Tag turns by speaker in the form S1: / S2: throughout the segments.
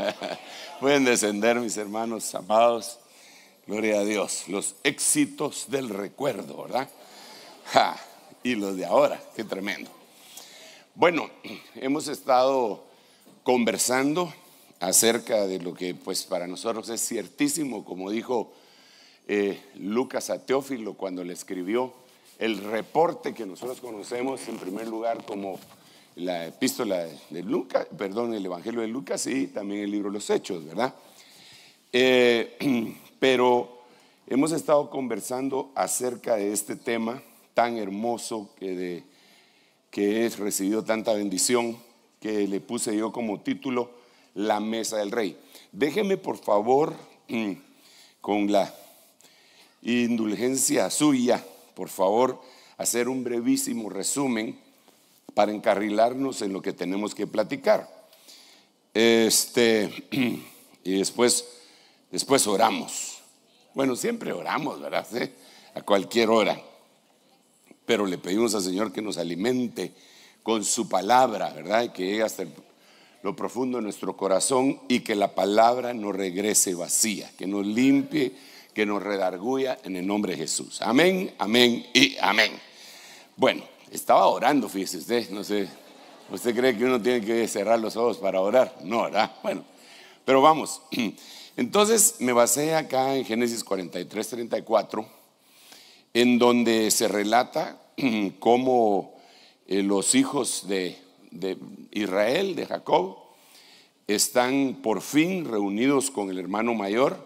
S1: Pueden descender, mis hermanos amados. Gloria a Dios. Los éxitos del recuerdo, ¿verdad? y los de ahora, qué tremendo. Bueno, hemos estado conversando acerca de lo que pues para nosotros es ciertísimo, como dijo eh, Lucas Ateófilo cuando le escribió el reporte que nosotros conocemos en primer lugar como la epístola de Lucas, perdón, el Evangelio de Lucas y también el libro de los Hechos, ¿verdad? Eh, pero hemos estado conversando acerca de este tema tan hermoso que, de, que es recibido tanta bendición que le puse yo como título La Mesa del Rey. Déjeme por favor con la indulgencia suya, por favor, hacer un brevísimo resumen para encarrilarnos en lo que tenemos que platicar. Este, y después, después oramos. Bueno, siempre oramos, ¿verdad? A cualquier hora. Pero le pedimos al Señor que nos alimente con su palabra, ¿verdad? Y que llegue hasta lo profundo de nuestro corazón y que la palabra no regrese vacía, que nos limpie, que nos redarguya en el nombre de Jesús. Amén, amén y amén. Bueno, estaba orando, fíjese usted, no sé. ¿Usted cree que uno tiene que cerrar los ojos para orar? No, ¿verdad? Bueno, pero vamos. Entonces me basé acá en Génesis 43, 34, en donde se relata cómo eh, los hijos de Israel, de Jacob, están por fin reunidos con el hermano mayor,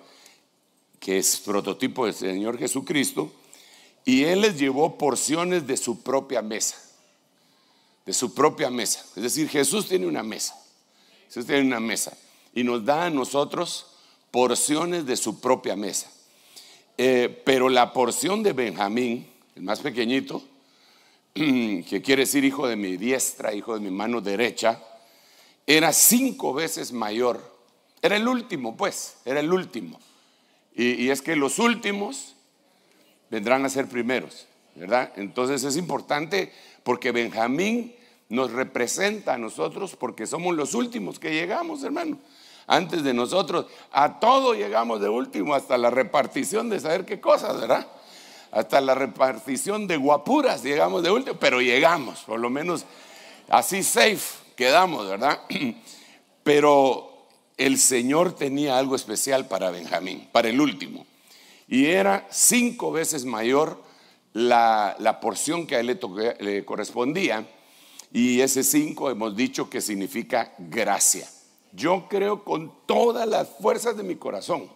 S1: que es prototipo del Señor Jesucristo, y él les llevó porciones de su propia mesa. De su propia mesa. Es decir, Jesús tiene una mesa. Jesús tiene una mesa. Y nos da a nosotros porciones de su propia mesa. Eh, pero la porción de Benjamín, el más pequeñito, que quiere decir hijo de mi diestra, hijo de mi mano derecha, era cinco veces mayor. Era el último, pues, era el último. y es que los últimos vendrán a ser primeros, ¿verdad? Entonces es importante porque Benjamín nos representa a nosotros porque somos los últimos que llegamos, hermano. Antes de nosotros, a todo llegamos de último, hasta la repartición de saber qué cosas, ¿verdad? Hasta la repartición de guapuras llegamos de último, pero llegamos, por lo menos así safe quedamos, ¿verdad? Pero el Señor tenía algo especial para Benjamín, para el último y era cinco veces mayor la, porción que a él le, correspondía. Y ese cinco hemos dicho que significa gracia. Yo creo con todas las fuerzas de mi corazón,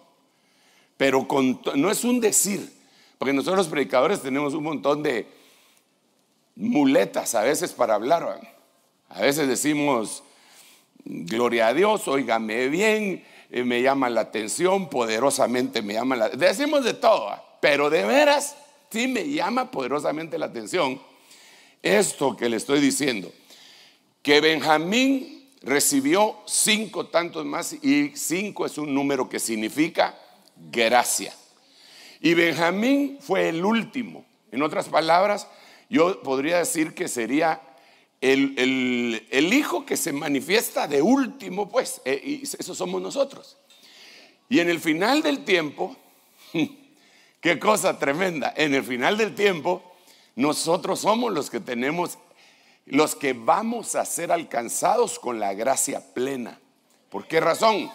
S1: pero con, no es un decir, porque nosotros los predicadores tenemos un montón de muletas a veces para hablar. A veces decimos, gloria a Dios, óigame bien, me llama la atención, poderosamente me llama la Decimos de todo, ¿ah? pero de veras sí me llama poderosamente la atención esto que le estoy diciendo, que Benjamín recibió cinco tantos más y cinco es un número que significa gracia. Y Benjamín fue el último. En otras palabras, yo podría decir que sería el, Hijo que se manifiesta de último, pues, eh, y eso somos nosotros. Y en el final del tiempo, qué cosa tremenda, en el final del tiempo, nosotros somos los que tenemos, los que vamos a ser alcanzados con la gracia plena. ¿Por qué razón?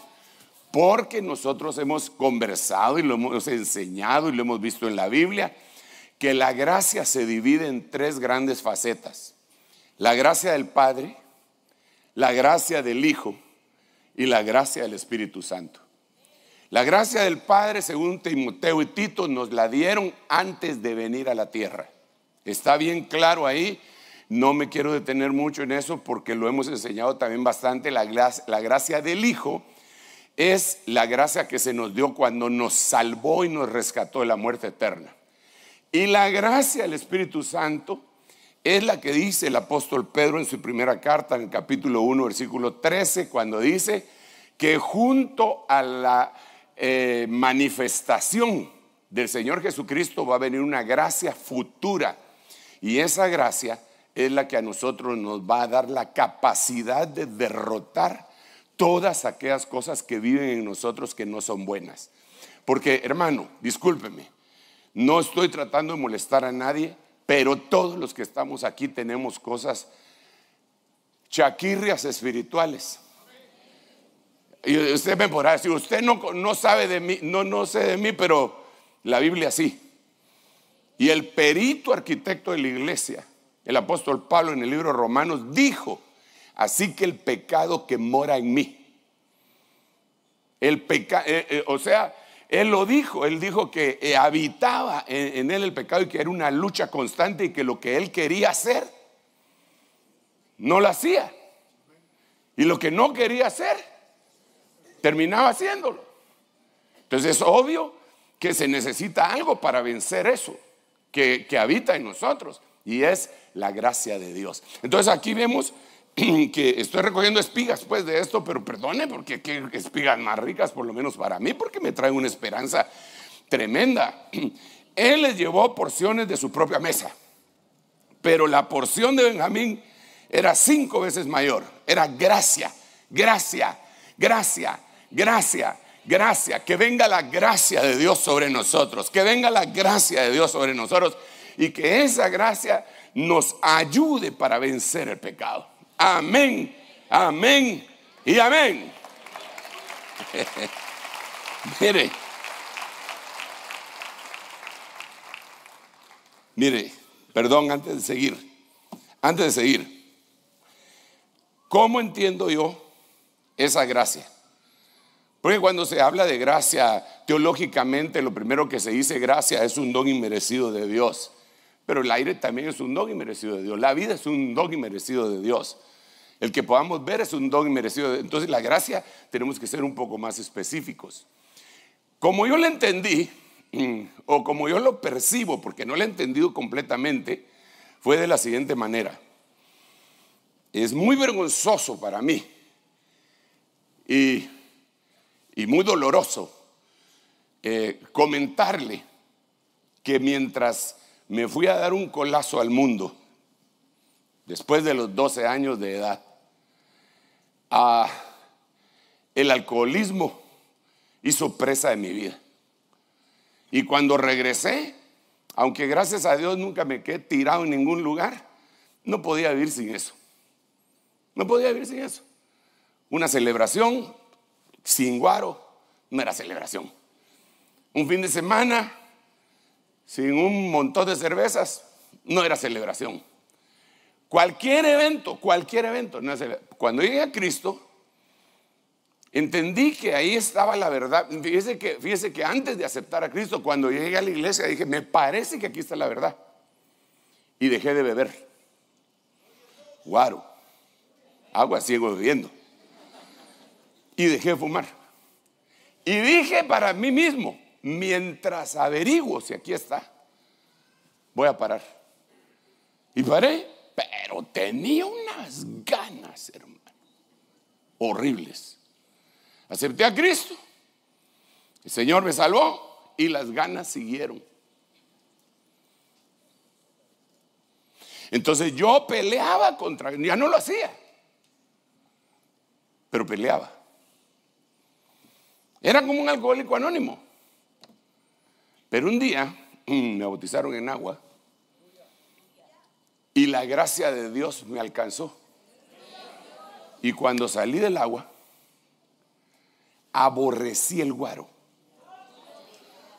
S1: Porque nosotros hemos conversado y lo hemos enseñado y lo hemos visto en la Biblia, que la gracia se divide en tres grandes facetas. La gracia del Padre, la gracia del Hijo y la gracia del Espíritu Santo. La gracia del Padre, según Timoteo y Tito, nos la dieron antes de venir a la tierra. Está bien claro ahí. No me quiero detener mucho en eso porque lo hemos enseñado también bastante. La, gracia del Hijo es la gracia que se nos dio cuando nos salvó y nos rescató de la muerte eterna. Y la gracia del Espíritu Santo es la que dice el apóstol Pedro en su primera carta, en el capítulo 1, versículo 13, cuando dice que junto a la eh, manifestación del Señor Jesucristo va a venir una gracia futura. Y esa gracia es la que a nosotros nos va a dar la capacidad de derrotar todas aquellas cosas que viven en nosotros que no son buenas. Porque, hermano, discúlpeme, no estoy tratando de molestar a nadie, pero todos los que estamos aquí tenemos cosas chaquirrias espirituales. Y usted me podrá decir, usted no, no sabe de mí, no, no sé de mí, pero la Biblia sí. Y el perito arquitecto de la iglesia, el apóstol Pablo en el libro de Romanos, dijo, así que el pecado que mora en mí, el pecado, eh, eh, o sea, él lo dijo, él dijo que eh, habitaba en, él el pecado y que era una lucha constante y que lo que él quería hacer, no lo hacía. Y lo que no quería hacer, terminaba haciéndolo. Entonces es obvio que se necesita algo para vencer eso que, que habita en nosotros y es la gracia de Dios. Entonces aquí vemos que estoy recogiendo espigas pues de esto, pero perdone porque qué espigas más ricas por lo menos para mí porque me trae una esperanza tremenda. Él les llevó porciones de su propia mesa, pero la porción de Benjamín era cinco veces mayor, era gracia, gracia, gracia, gracia gracia, que venga la gracia de Dios sobre nosotros, que venga la gracia de Dios sobre nosotros y que esa gracia nos ayude para vencer el pecado. Amén, amén y amén. mire, mire, perdón antes de seguir, antes de seguir, ¿cómo entiendo yo esa gracia? Porque cuando se habla de gracia, teológicamente lo primero que se dice gracia es un don inmerecido de Dios. Pero el aire también es un don inmerecido de Dios. La vida es un don inmerecido de Dios. El que podamos ver es un don merecido. Entonces la gracia tenemos que ser un poco más específicos. Como yo la entendí, o como yo lo percibo, porque no la he entendido completamente, fue de la siguiente manera. Es muy vergonzoso para mí y, muy doloroso eh, comentarle que mientras me fui a dar un colazo al mundo, después de los 12 años de edad, el alcoholismo hizo presa de mi vida. Y cuando regresé, aunque gracias a Dios nunca me quedé tirado en ningún lugar, no podía vivir sin eso. No podía vivir sin eso. Una celebración sin guaro no era celebración. Un fin de semana sin un montón de cervezas no era celebración. Cualquier evento, cualquier evento. Cuando llegué a Cristo, entendí que ahí estaba la verdad. Fíjese que, antes de aceptar a Cristo, cuando llegué a la iglesia, dije, me parece que aquí está la verdad. Y dejé de beber. Guaro. Agua ciego bebiendo. Y dejé de fumar. Y dije para mí mismo, mientras averiguo si aquí está, voy a parar. Y paré pero tenía unas ganas, hermano, horribles. Acepté a Cristo, el Señor me salvó y las ganas siguieron. Entonces yo peleaba contra, ya no lo hacía, pero peleaba. Era como un alcohólico anónimo. Pero un día mm, me bautizaron en agua y la gracia de Dios me alcanzó. Y cuando salí del agua, aborrecí el guaro.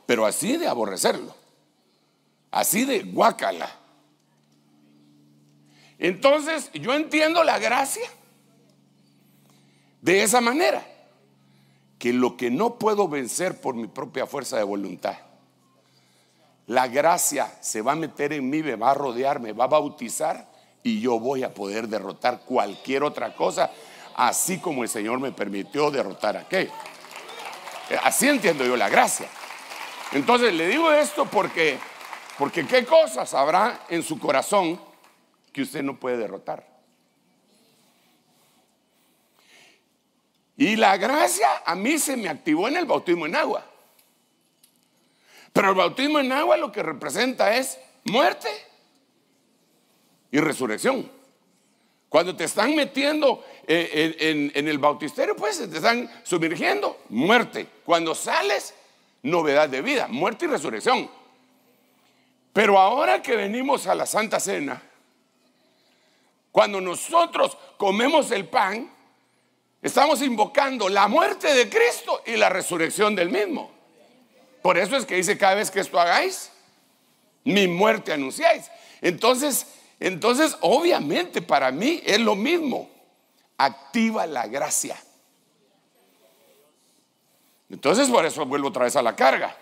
S1: Pero así de aborrecerlo. Así de guácala. Entonces yo entiendo la gracia de esa manera. Que lo que no puedo vencer por mi propia fuerza de voluntad, la gracia se va a meter en mí, me va a rodear, me va a bautizar y yo voy a poder derrotar cualquier otra cosa, así como el Señor me permitió derrotar a aquello. Así entiendo yo la gracia. Entonces le digo esto porque, porque qué cosas habrá en su corazón que usted no puede derrotar. Y la gracia a mí se me activó en el bautismo en agua. Pero el bautismo en agua lo que representa es muerte y resurrección. Cuando te están metiendo eh, en, el bautisterio, pues te están sumergiendo, muerte. Cuando sales, novedad de vida, muerte y resurrección. Pero ahora que venimos a la Santa Cena, cuando nosotros comemos el pan, estamos invocando la muerte de Cristo y la resurrección del mismo. Por eso es que dice, cada vez que esto hagáis, mi muerte anunciáis. Entonces, entonces, obviamente para mí es lo mismo. Activa la gracia. Entonces, por eso vuelvo otra vez a la carga.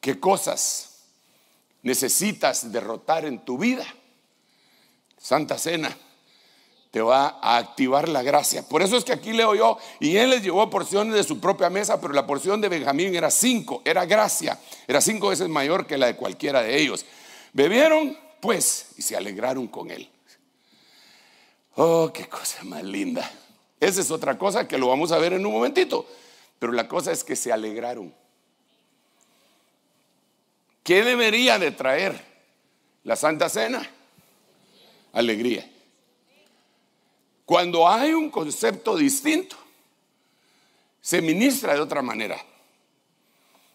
S1: ¿Qué cosas necesitas derrotar en tu vida? Santa Cena te va a activar la gracia. Por eso es que aquí le oyó y él les llevó porciones de su propia mesa, pero la porción de Benjamín era cinco, era gracia, era cinco veces mayor que la de cualquiera de ellos. Bebieron, pues, y se alegraron con él. Oh, qué cosa más linda. Esa es otra cosa que lo vamos a ver en un momentito, pero la cosa es que se alegraron. ¿Qué debería de traer la Santa Cena? Alegría. Cuando hay un concepto distinto, se ministra de otra manera.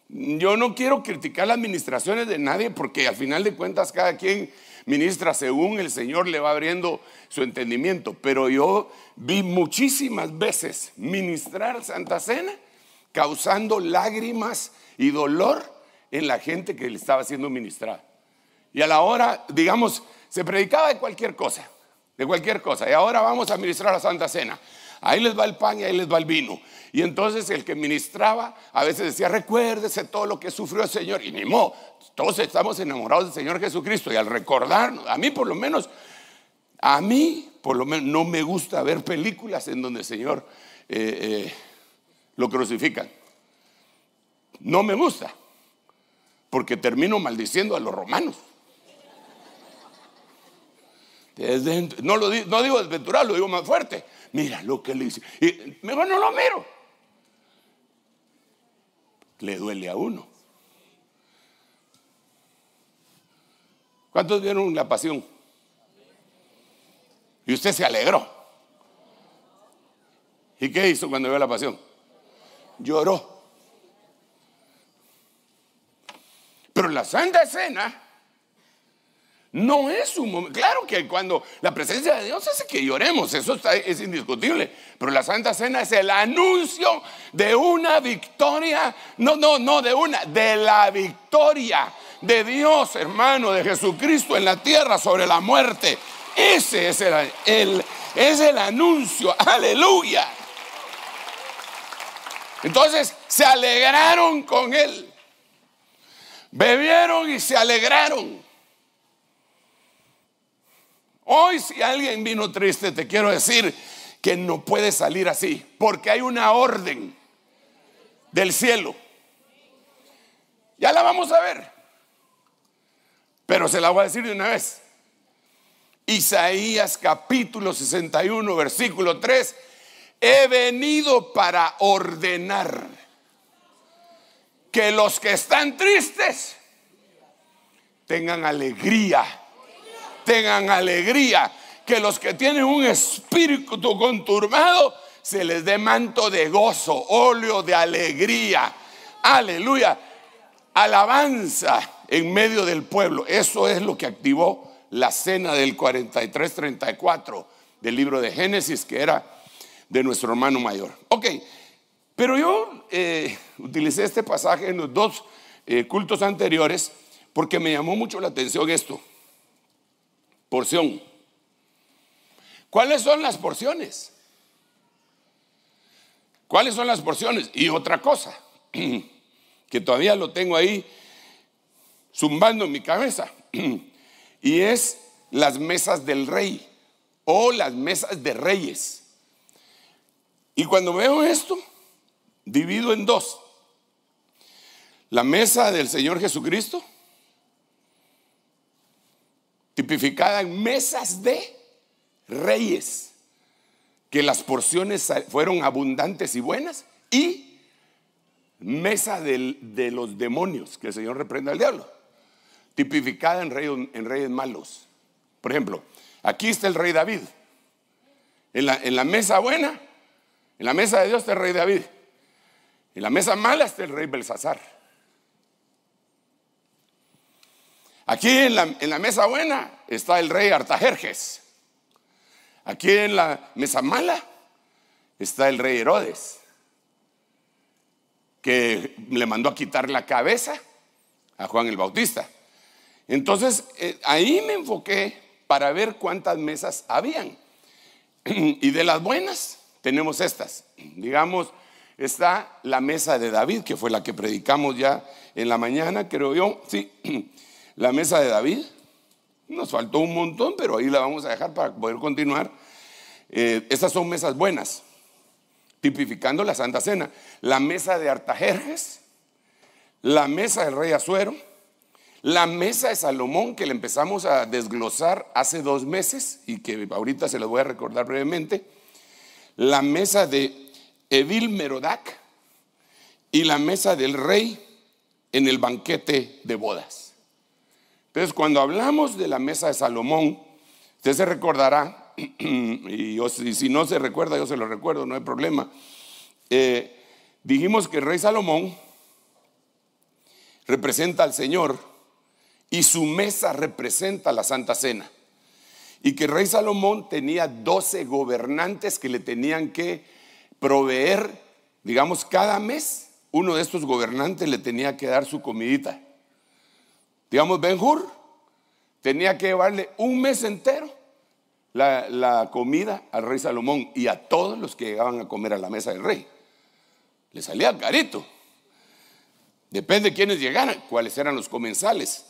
S1: Yo no quiero criticar las administraciones de nadie porque al final de cuentas cada quien ministra según el Señor le va abriendo su entendimiento. Pero yo vi muchísimas veces ministrar Santa Cena causando lágrimas y dolor en la gente que le estaba siendo ministrada. Y a la hora, digamos, se predicaba de cualquier cosa de cualquier cosa. Y ahora vamos a ministrar la Santa Cena. Ahí les va el pan y ahí les va el vino. Y entonces el que ministraba a veces decía, recuérdese todo lo que sufrió el Señor. Y ni modo, todos estamos enamorados del Señor Jesucristo. Y al recordarnos, a mí por lo menos, a mí por lo menos no me gusta ver películas en donde el Señor eh, eh, lo crucifican. No me gusta, porque termino maldiciendo a los romanos. No, lo, no digo desventurado, lo digo más fuerte. Mira lo que le dice Y mejor no lo miro. Le duele a uno. ¿Cuántos vieron la pasión? Y usted se alegró. ¿Y qué hizo cuando vio la pasión? Lloró. Pero la Santa Escena no es un momento. Claro que cuando la presencia de Dios hace que lloremos, eso es indiscutible. Pero la Santa Cena es el anuncio de una victoria. No, no, no, de una, de la victoria de Dios, hermano, de Jesucristo en la tierra sobre la muerte. Ese es el es el anuncio. Aleluya. Entonces se alegraron con él. Bebieron y se alegraron. Hoy si alguien vino triste, te quiero decir que no puede salir así, porque hay una orden del cielo. Ya la vamos a ver, pero se la voy a decir de una vez. Isaías capítulo 61, versículo 3, he venido para ordenar que los que están tristes tengan alegría tengan alegría, que los que tienen un espíritu conturbado se les dé manto de gozo, óleo de alegría. Aleluya. Alabanza en medio del pueblo. Eso es lo que activó la cena del 43-34 del libro de Génesis, que era de nuestro hermano mayor. Ok, pero yo eh, utilicé este pasaje en los dos eh, cultos anteriores porque me llamó mucho la atención esto porción. ¿Cuáles son las porciones? ¿Cuáles son las porciones? Y otra cosa, que todavía lo tengo ahí zumbando en mi cabeza, y es las mesas del rey o las mesas de reyes. Y cuando veo esto, divido en dos. La mesa del Señor Jesucristo tipificada en mesas de reyes, que las porciones fueron abundantes y buenas, y mesa de los demonios, que el Señor reprenda al diablo, tipificada en reyes, en reyes malos. Por ejemplo, aquí está el rey David. En la, en la mesa buena, en la mesa de Dios está el rey David. En la mesa mala está el rey Belsasar. Aquí en la, mesa buena está el rey Artajerjes. Aquí en la mesa mala está el rey Herodes, que le mandó a quitar la cabeza a Juan el Bautista. Entonces, eh, ahí me enfoqué para ver cuántas mesas habían. Y de las buenas, tenemos estas. Digamos, está la mesa de David, que fue la que predicamos ya en la mañana, creo yo. Sí, la mesa de David. Nos faltó un montón, pero ahí la vamos a dejar para poder continuar. Eh, estas son mesas buenas, tipificando la Santa Cena. La mesa de Artajerjes, la mesa del rey Azuero, la mesa de Salomón que le empezamos a desglosar hace dos meses y que ahorita se lo voy a recordar brevemente. La mesa de Evil Merodac y la mesa del rey en el banquete de bodas. Entonces, cuando hablamos de la mesa de Salomón, usted se recordará, y, si no se recuerda, yo se lo recuerdo, no hay problema. Eh, dijimos que el rey Salomón representa al Señor y su mesa representa la Santa Cena. Y que el rey Salomón tenía 12 gobernantes que le tenían que proveer, digamos, cada mes, uno de estos gobernantes le tenía que dar su comidita. Digamos, Benjur tenía que llevarle un mes entero la, comida al rey Salomón y a todos los que llegaban a comer a la mesa del rey. Le salía carito. Depende de quiénes llegaran, cuáles eran los comensales.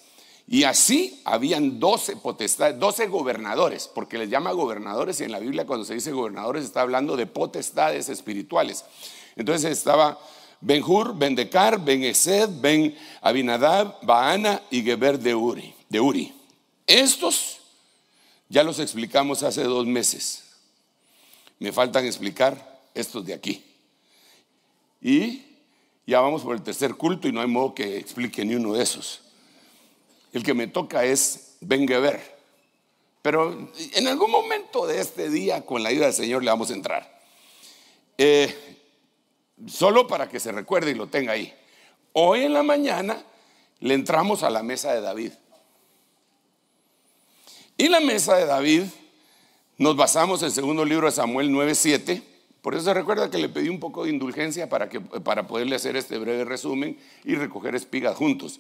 S1: Y así habían 12 potestades, 12 gobernadores, porque les llama gobernadores y en la Biblia cuando se dice gobernadores está hablando de potestades espirituales. Entonces estaba Benjur, Bendecar, Ben-Esed, Ben Abinadab, Baana y Geber de Uri, de Uri. Estos ya los explicamos hace dos meses. Me faltan explicar estos de aquí. Y ya vamos por el tercer culto y no hay modo que explique ni uno de esos. El que me toca es Ben Geber. Pero en algún momento de este día, con la ayuda del Señor, le vamos a entrar. Eh, Solo para que se recuerde y lo tenga ahí. Hoy en la mañana le entramos a la mesa de David. Y la mesa de David nos basamos en el segundo libro de Samuel 9:7. Por eso se recuerda que le pedí un poco de indulgencia para, que, para poderle hacer este breve resumen y recoger espigas juntos.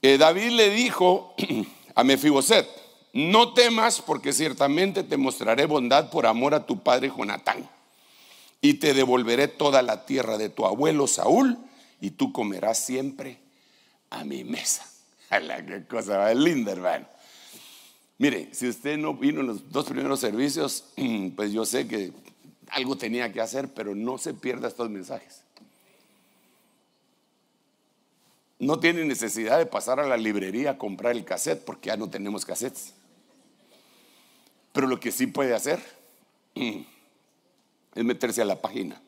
S1: Eh, David le dijo a Mefiboset: No temas, porque ciertamente te mostraré bondad por amor a tu padre Jonatán y te devolveré toda la tierra de tu abuelo Saúl y tú comerás siempre a mi mesa. ¡Hala, qué cosa más linda, hermano! Mire, si usted no vino en los dos primeros servicios, pues yo sé que algo tenía que hacer, pero no se pierda estos mensajes. No tiene necesidad de pasar a la librería a comprar el cassette porque ya no tenemos cassettes. Pero lo que sí puede hacer es meterse a la página.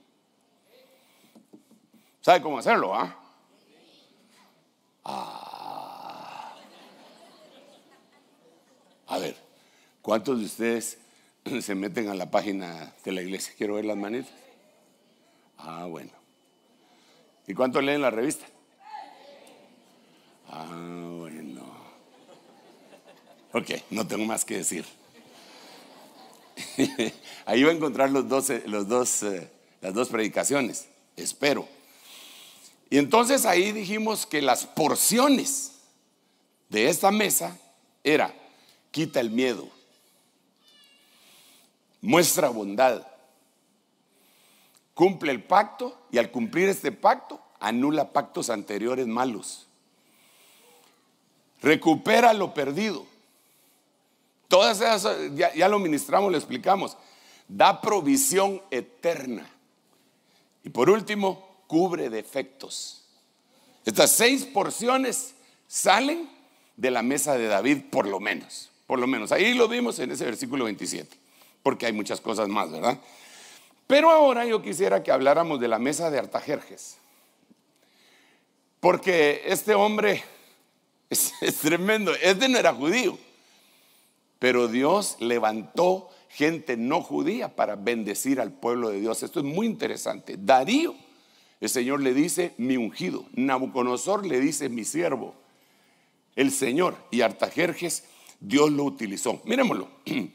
S1: ¿Sabe cómo hacerlo? Ah? ah. A ver, ¿cuántos de ustedes se meten a la página de la iglesia? Quiero ver las manitas. Ah, bueno. ¿Y cuántos leen la revista? Ah, bueno. Ok, no tengo más que decir. Ahí va a encontrar los eh, eh, las dos predicaciones, espero. Y entonces ahí dijimos que las porciones de esta mesa era, quita el miedo, muestra bondad, cumple el pacto y al cumplir este pacto anula pactos anteriores malos, recupera lo perdido Todas esas, ya, lo ministramos, lo explicamos. Da provisión eterna. Y por último, cubre defectos. Estas seis porciones salen de la mesa de David, por lo menos. Por lo menos. Ahí lo vimos en ese versículo 27. Porque hay muchas cosas más, ¿verdad? Pero ahora yo quisiera que habláramos de la mesa de Artajerjes. Porque este hombre es tremendo. Este no era judío. Pero Dios levantó gente no judía para bendecir al pueblo de Dios. Esto es muy interesante. Darío, el Señor le dice mi ungido. Nabucodonosor le dice mi siervo. El Señor y Artajerjes, Dios lo utilizó. Miremoslo.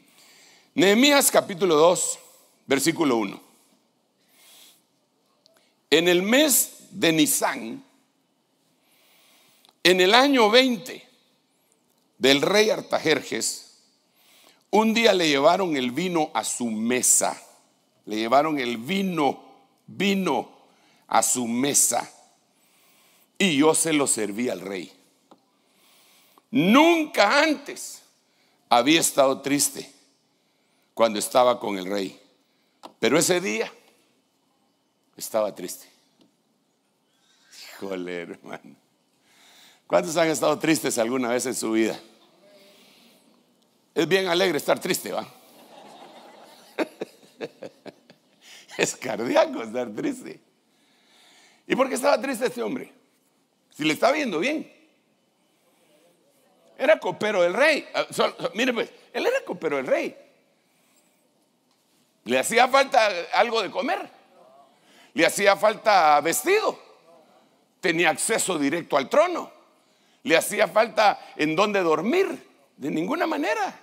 S1: Nehemías capítulo 2, versículo 1. En el mes de Nisán, en el año 20 del rey Artajerjes, un día le llevaron el vino a su mesa. Le llevaron el vino, vino a su mesa. Y yo se lo serví al rey. Nunca antes había estado triste cuando estaba con el rey. Pero ese día estaba triste. Híjole, hermano. ¿Cuántos han estado tristes alguna vez en su vida? Es bien alegre estar triste, ¿va? es cardíaco estar triste. ¿Y por qué estaba triste este hombre? Si le estaba viendo bien. Era copero del rey. Ah, mire pues, él era copero del rey. Le hacía falta algo de comer. Le hacía falta vestido. Tenía acceso directo al trono. Le hacía falta en dónde dormir. De ninguna manera.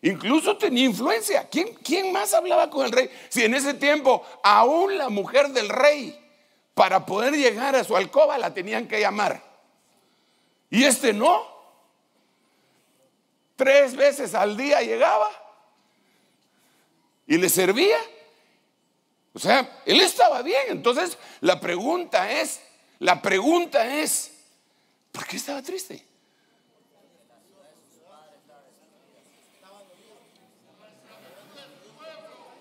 S1: Incluso tenía influencia. ¿Quién, más hablaba con el rey? Si en ese tiempo aún la mujer del rey, para poder llegar a su alcoba, la tenían que llamar. Y este no. Tres veces al día llegaba y le servía. O sea, él estaba bien. Entonces, la pregunta es, la pregunta es, ¿por qué estaba triste?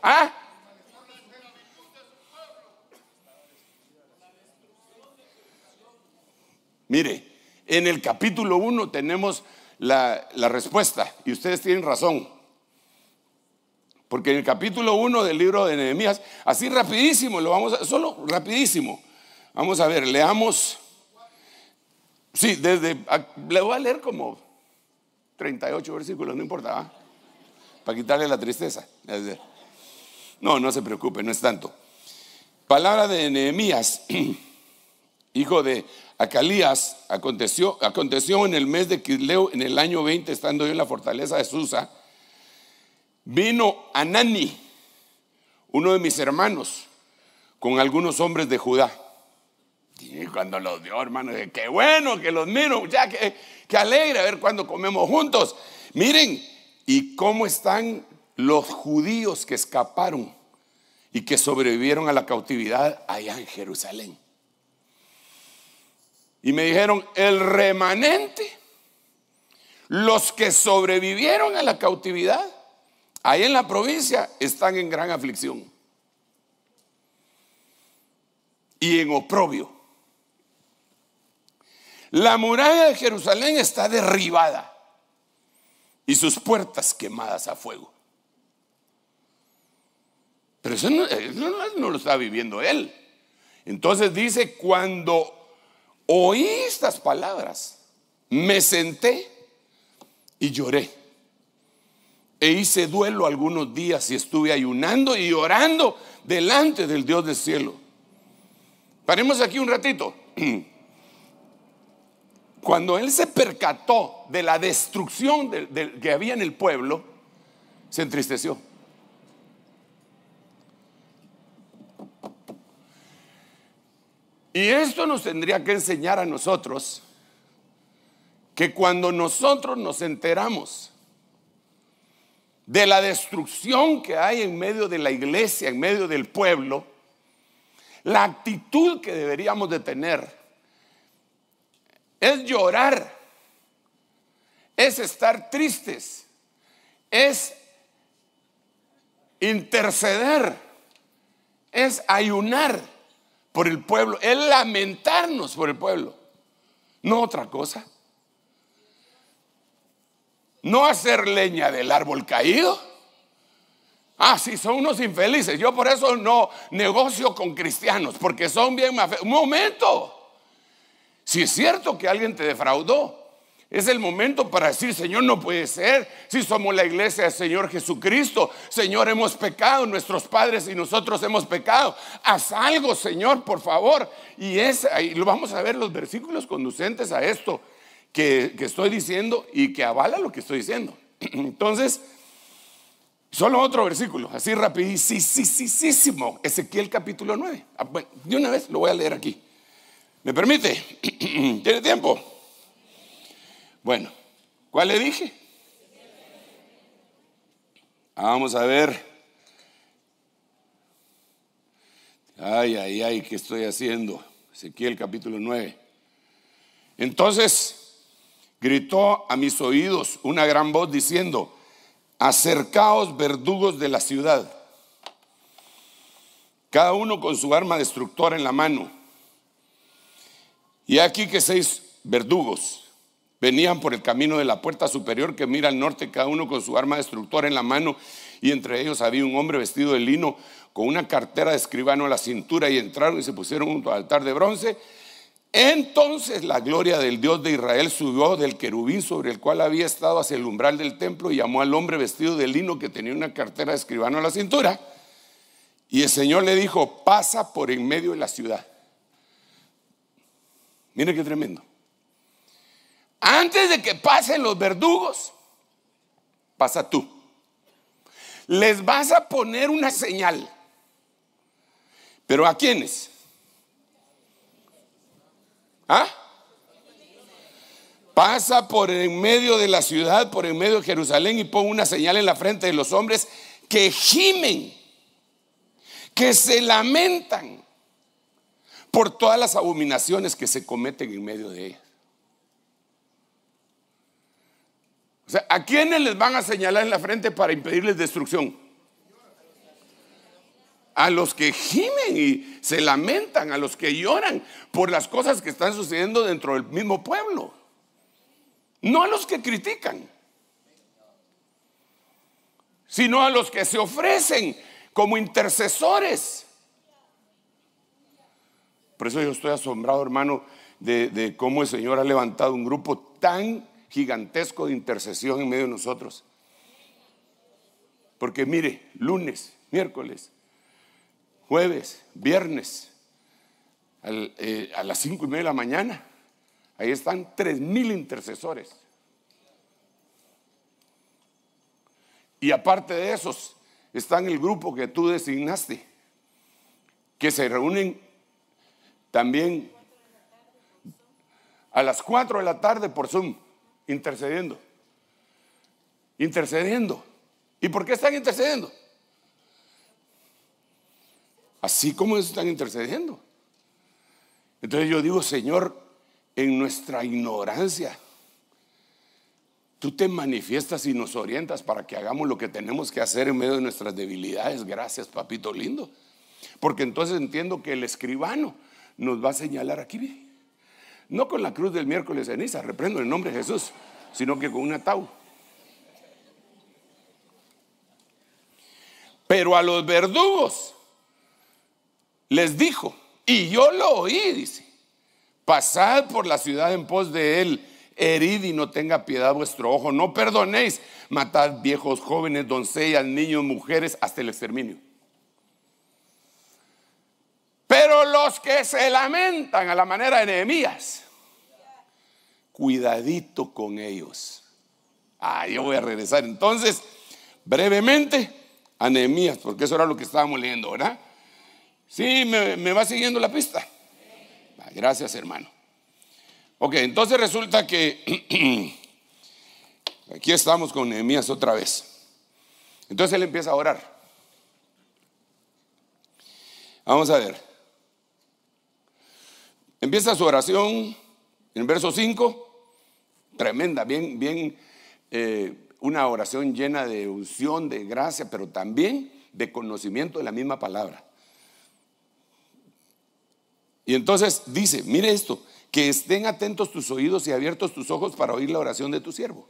S1: ¿Ah? Mire, en el capítulo 1 tenemos la, respuesta y ustedes tienen razón. Porque en el capítulo 1 del libro de Nehemías, así rapidísimo, lo vamos a, solo rapidísimo. Vamos a ver, leamos. Sí, desde, le voy a leer como 38 versículos, no importa, para quitarle la tristeza. No, no se preocupe, no es tanto. Palabra de Nehemías, hijo de Acalías, aconteció, en el mes de Quisleo, en el año 20, estando yo en la fortaleza de Susa, vino Anani, uno de mis hermanos, con algunos hombres de Judá. Y cuando los dio, hermano, dije, qué bueno que los miro, ya que, que alegre a ver cuando comemos juntos. Miren, y cómo están los judíos que escaparon y que sobrevivieron a la cautividad allá en Jerusalén. Y me dijeron, el remanente, los que sobrevivieron a la cautividad, ahí en la provincia, están en gran aflicción. Y en oprobio. La muralla de Jerusalén está derribada y sus puertas quemadas a fuego. Pero eh, eso no, lo está viviendo él. Entonces dice, cuando oí estas palabras, me senté y lloré. E hice duelo algunos días y estuve ayunando y orando delante del Dios del cielo. Paremos aquí un ratito. Cuando él se percató de la destrucción que había en el pueblo, se entristeció. Y esto nos tendría que enseñar a nosotros que cuando nosotros nos enteramos de la destrucción que hay en medio de la iglesia, en medio del pueblo, la actitud que deberíamos de tener es llorar, es estar tristes, es interceder, es ayunar por el pueblo, es lamentarnos por el pueblo, no otra cosa. No hacer leña del árbol caído. Ah, sí, son unos infelices. Yo por eso no negocio con cristianos, porque son bien más... Un momento. Si es cierto que alguien te defraudó, es el momento para decir, Señor, no puede ser. Si somos la iglesia del Señor Jesucristo, Señor, hemos pecado, nuestros padres y nosotros hemos pecado. Haz algo, Señor, por favor. Y es, ahí lo vamos a ver los versículos conducentes a esto que, estoy diciendo y que avala lo que estoy diciendo. Entonces, solo otro versículo, así rapidísimo. Ezequiel capítulo 9. Ah, de una vez lo voy a leer aquí. ¿Me permite? ¿Tiene tiempo? Bueno, ¿cuál le dije? Ah, vamos a ver. Ay, ay, ay, ¿qué estoy haciendo? Ezequiel capítulo 9. Entonces gritó a mis oídos una gran voz diciendo, acercaos verdugos de la ciudad, cada uno con su arma destructora en la mano. Y aquí que seis verdugos Venían por el camino de la puerta superior que mira al norte, cada uno con su arma destructora en la mano, y entre ellos había un hombre vestido de lino con una cartera de escribano a la cintura, y entraron y se pusieron junto al altar de bronce. Entonces la gloria del Dios de Israel subió del querubín sobre el cual había estado hacia el umbral del templo y llamó al hombre vestido de lino que tenía una cartera de escribano a la cintura. Y el Señor le dijo, pasa por en medio de la ciudad. Mire qué tremendo. Antes de que pasen los verdugos, pasa tú. Les vas a poner una señal. ¿Pero a quiénes? ¿Ah? Pasa por en medio de la ciudad, por en medio de Jerusalén y pon una señal en la frente de los hombres que gimen, que se lamentan por todas las abominaciones que se cometen en medio de ella. ¿a quiénes les van a señalar en la frente para impedirles destrucción? A los que gimen y se lamentan, a los que lloran por las cosas que están sucediendo dentro del mismo pueblo. No a los que critican, sino a los que se ofrecen como intercesores. Por eso yo estoy asombrado, hermano, de, de cómo el Señor ha levantado un grupo tan gigantesco de intercesión en medio de nosotros. Porque mire, lunes, miércoles, jueves, viernes, eh, a las cinco y media de la mañana, ahí están tres mil intercesores. Y aparte de esos, están el grupo que tú designaste, que se reúnen también a las cuatro de la tarde por Zoom. Intercediendo. Intercediendo. ¿Y por qué están intercediendo? Así como están intercediendo. Entonces yo digo, Señor, en nuestra ignorancia, tú te manifiestas y nos orientas para que hagamos lo que tenemos que hacer en medio de nuestras debilidades. Gracias, papito lindo. Porque entonces entiendo que el escribano nos va a señalar aquí. No con la cruz del miércoles ceniza, reprendo el nombre de Jesús, sino que con un ataúd. Pero a los verdugos les dijo, y yo lo oí, dice, pasad por la ciudad en pos de él, herid y no tenga piedad vuestro ojo, no perdonéis, matad viejos, jóvenes, doncellas, niños, mujeres, hasta el exterminio. Pero los que se lamentan a la manera de Nehemías, cuidadito con ellos. Ah, yo voy a regresar entonces brevemente a Nehemías, porque eso era lo que estábamos leyendo, ¿verdad? Sí, me, va siguiendo la pista. Ah, gracias, hermano. Ok, entonces resulta que aquí estamos con Nehemías otra vez. Entonces él empieza a orar. Vamos a ver. Empieza su oración en verso 5, tremenda, bien, bien, eh, una oración llena de unción, de gracia, pero también de conocimiento de la misma palabra. Y entonces dice, mire esto, que estén atentos tus oídos y abiertos tus ojos para oír la oración de tu siervo,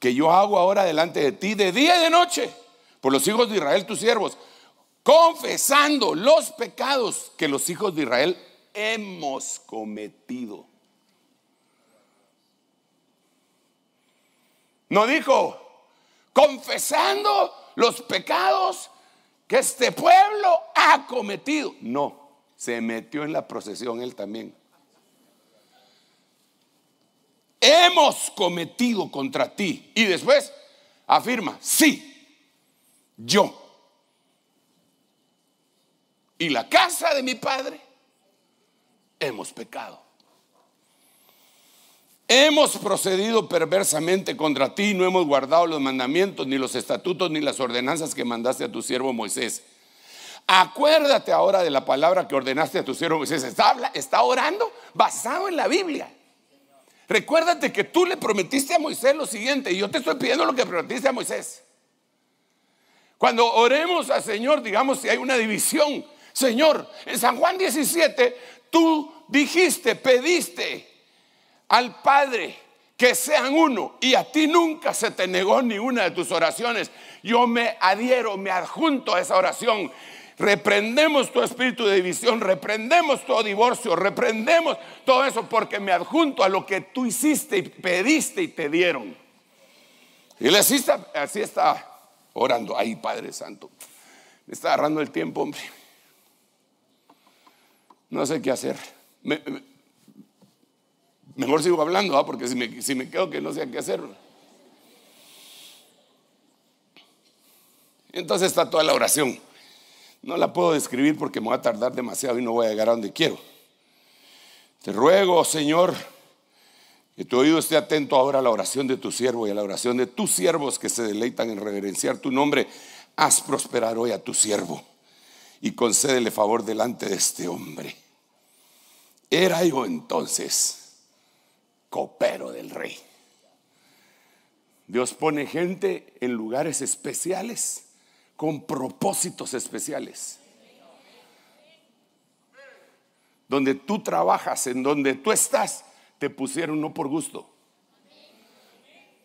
S1: que yo hago ahora delante de ti de día y de noche, por los hijos de Israel tus siervos, confesando los pecados que los hijos de Israel hemos cometido. No dijo, confesando los pecados que este pueblo ha cometido. No, se metió en la procesión él también. Hemos cometido contra ti. Y después afirma, sí, yo. Y la casa de mi padre hemos pecado. Hemos procedido perversamente contra ti, no hemos guardado los mandamientos, ni los estatutos, ni las ordenanzas que mandaste a tu siervo Moisés. Acuérdate ahora de la palabra que ordenaste a tu siervo Moisés. Está, orando basado en la Biblia. Recuérdate que tú le prometiste a Moisés lo siguiente, y yo te estoy pidiendo lo que prometiste a Moisés. Cuando oremos al Señor, digamos si hay una división. Señor, en San Juan 17 Tú dijiste, pediste al Padre que sean uno y a ti nunca se te negó ni una de tus oraciones. Yo me adhiero, me adjunto a esa oración. Reprendemos tu espíritu de división, reprendemos todo divorcio, reprendemos todo eso porque me adjunto a lo que tú hiciste y pediste y te dieron. Y le así así está orando. Ahí, Padre Santo, me está agarrando el tiempo, hombre no sé qué hacer. mejor sigo hablando, ¿ah? porque si me, si me quedo que no sé qué hacer. Entonces está toda la oración. No la puedo describir porque me voy a tardar demasiado y no voy a llegar a donde quiero. Te ruego, Señor, que tu oído esté atento ahora a la oración de tu siervo y a la oración de tus siervos que se deleitan en reverenciar tu nombre. Haz prosperar hoy a tu siervo y concédele favor delante de este hombre. Era yo entonces copero del rey. Dios pone gente en lugares especiales, con propósitos especiales. Donde tú trabajas, en donde tú estás, te pusieron no por gusto.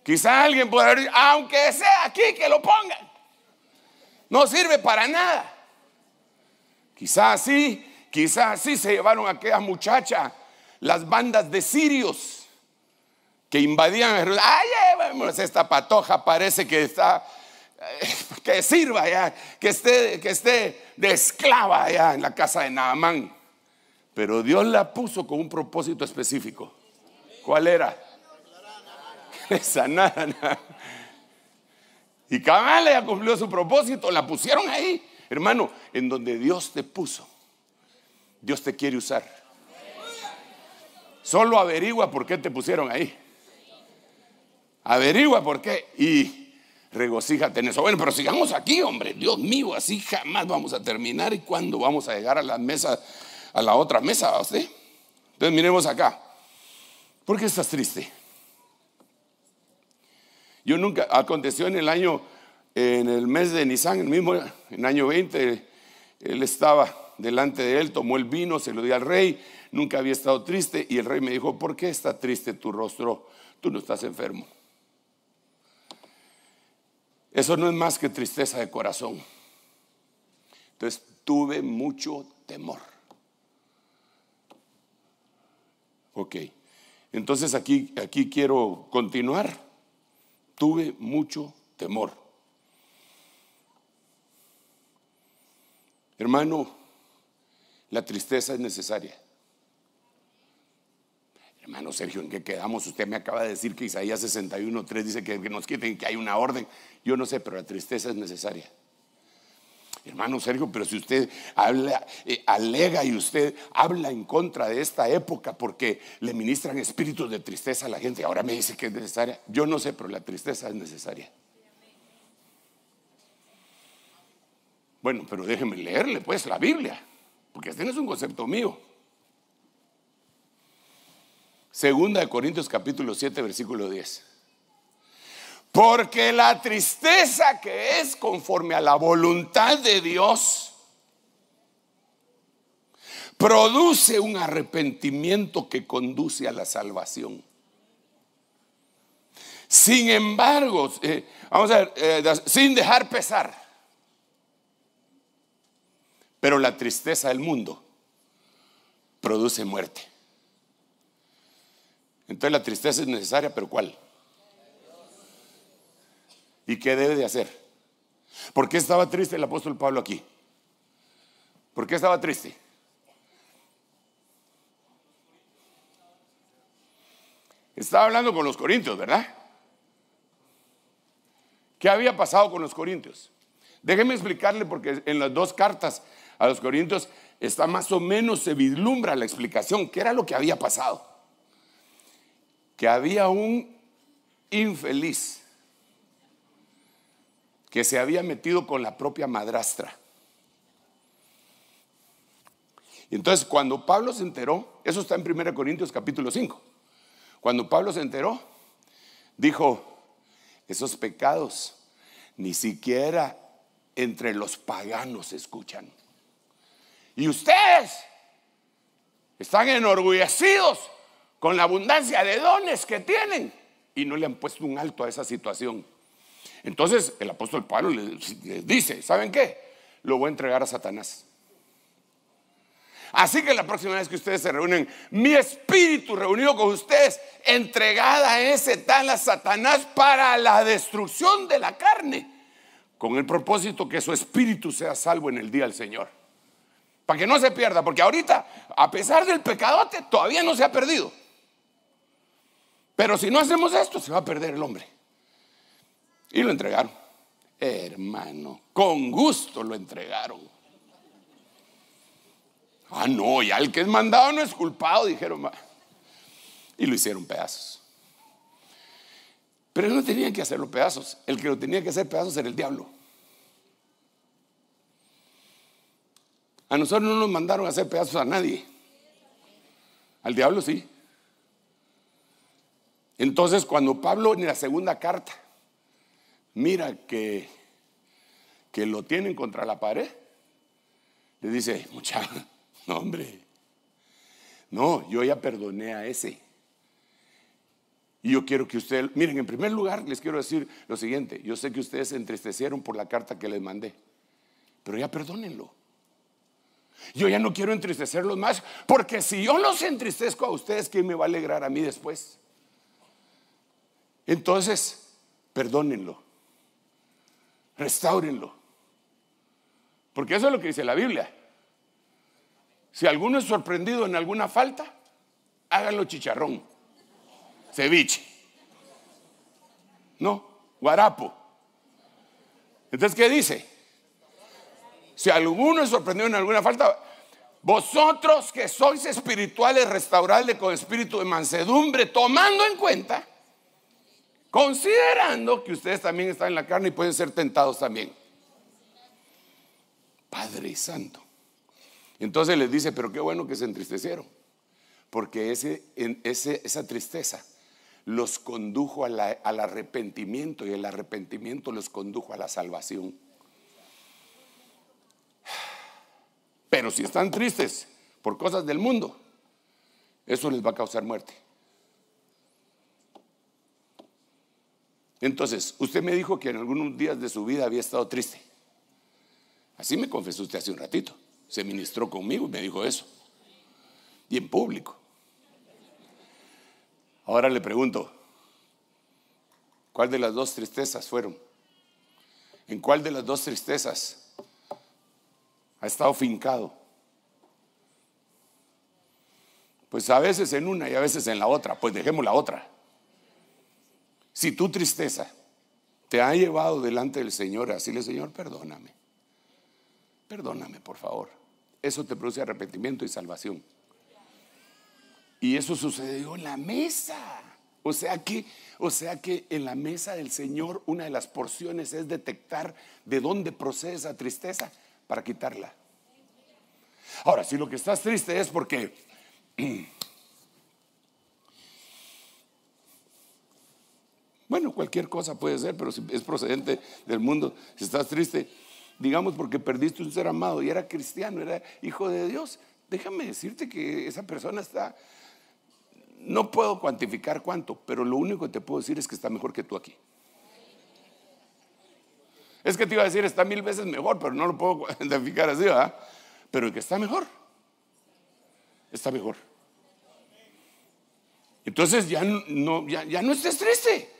S1: Quizá alguien pueda decir, aunque sea aquí, que lo pongan. No sirve para nada. Quizás sí, quizás sí se llevaron a aquella muchacha las bandas de sirios que invadían ¡Ay, esta patoja parece que está, que sirva ya, que esté, que esté de esclava ya en la casa de Naamán! Pero Dios la puso con un propósito específico. ¿Cuál era? Sanar. Y cada vez le cumplió su propósito, la pusieron ahí. Hermano, en donde Dios te puso, Dios te quiere usar. Solo averigua por qué te pusieron ahí. Averigua por qué y regocíjate en eso. Bueno, pero sigamos aquí, hombre. Dios mío, así jamás vamos a terminar. ¿Y cuándo vamos a llegar a la mesa, a la otra mesa, ¿sí? Entonces miremos acá. ¿Por qué estás triste? Yo nunca, aconteció en el año en el mes de Nisan, el mismo, en año 20, él estaba delante de él, tomó el vino, se lo dio al rey, nunca había estado triste y el rey me dijo, ¿por qué está triste tu rostro? Tú no estás enfermo. Eso no es más que tristeza de corazón. Entonces tuve mucho temor. Ok, entonces aquí, aquí quiero continuar. Tuve mucho temor. Hermano, la tristeza es necesaria. Hermano Sergio, ¿en qué quedamos? Usted me acaba de decir que Isaías 61.3 dice que, nos quiten, que hay una orden. Yo no sé, pero la tristeza es necesaria. Hermano Sergio, pero si usted habla, eh, alega y usted habla en contra de esta época porque le ministran espíritus de tristeza a la gente, ahora me dice que es necesaria. Yo no sé, pero la tristeza es necesaria. Bueno, pero déjenme leerle pues la Biblia, porque este no es un concepto mío. Segunda de Corintios capítulo 7, versículo 10. Porque la tristeza que es conforme a la voluntad de Dios produce un arrepentimiento que conduce a la salvación. Sin embargo, eh, vamos a ver, eh, sin dejar pesar. Pero la tristeza del mundo produce muerte. Entonces la tristeza es necesaria, pero ¿cuál? ¿Y qué debe de hacer? ¿Por qué estaba triste el apóstol Pablo aquí? ¿Por qué estaba triste? Estaba hablando con los corintios, ¿verdad? ¿Qué había pasado con los corintios? Déjenme explicarle porque en las dos cartas a los Corintios, está más o menos, se vislumbra la explicación, que era lo que había pasado. Que había un infeliz que se había metido con la propia madrastra. Y Entonces, cuando Pablo se enteró, eso está en 1 Corintios capítulo 5, cuando Pablo se enteró, dijo, esos pecados ni siquiera entre los paganos escuchan. Y ustedes están enorgullecidos con la abundancia de dones que tienen y no le han puesto un alto a esa situación. Entonces el apóstol Pablo les, dice, ¿saben qué? Lo voy a entregar a Satanás. Así que la próxima vez que ustedes se reúnen, mi espíritu reunido con ustedes, entregada a ese tal a Satanás para la destrucción de la carne, con el propósito que su espíritu sea salvo en el día del Señor. Para que no se pierda, porque ahorita, a pesar del pecadote, todavía no se ha perdido. Pero si no hacemos esto, se va a perder el hombre. Y lo entregaron. Hermano, con gusto lo entregaron. Ah, no, ya el que es mandado no es culpado, dijeron. Y lo hicieron pedazos. Pero no tenían que hacerlo pedazos. El que lo tenía que hacer pedazos era el diablo. A nosotros no nos mandaron a hacer pedazos a nadie. Al diablo sí. Entonces, cuando Pablo en la segunda carta mira que, que lo tienen contra la pared, le dice, muchacho, no hombre, no, yo ya perdoné a ese. Y yo quiero que ustedes, miren, en primer lugar les quiero decir lo siguiente, yo sé que ustedes se entristecieron por la carta que les mandé, pero ya perdónenlo. Yo ya no quiero entristecerlos más, porque si yo los entristezco a ustedes, ¿quién me va a alegrar a mí después? Entonces, perdónenlo, restáurenlo, porque eso es lo que dice la Biblia. Si alguno es sorprendido en alguna falta, háganlo chicharrón, ceviche, no, guarapo. Entonces, ¿qué dice? Si alguno es sorprendido en alguna falta, vosotros que sois espirituales, restauradle con espíritu de mansedumbre, tomando en cuenta, considerando que ustedes también están en la carne y pueden ser tentados también. Padre Santo. Entonces les dice, pero qué bueno que se entristecieron, porque ese, esa tristeza los condujo al arrepentimiento y el arrepentimiento los condujo a la salvación. Pero si están tristes por cosas del mundo, eso les va a causar muerte. Entonces, usted me dijo que en algunos días de su vida había estado triste. Así me confesó usted hace un ratito. Se ministró conmigo y me dijo eso. Y en público. Ahora le pregunto, ¿cuál de las dos tristezas fueron? ¿En cuál de las dos tristezas ha estado fincado. Pues a veces en una y a veces en la otra, pues dejemos la otra. Si tu tristeza te ha llevado delante del Señor, así le Señor, perdóname. Perdóname, por favor. Eso te produce arrepentimiento y salvación. Y eso sucedió en la mesa. O sea que, o sea que en la mesa del Señor una de las porciones es detectar de dónde procede esa tristeza para quitarla. Ahora, si lo que estás triste es porque Bueno, cualquier cosa puede ser, pero si es procedente del mundo, si estás triste, digamos porque perdiste un ser amado y era cristiano, era hijo de Dios, déjame decirte que esa persona está, no puedo cuantificar cuánto, pero lo único que te puedo decir es que está mejor que tú aquí. Es que te iba a decir, está mil veces mejor, pero no lo puedo identificar así, ¿verdad? Pero que está mejor. Está mejor. Entonces ya no, ya, no estés triste.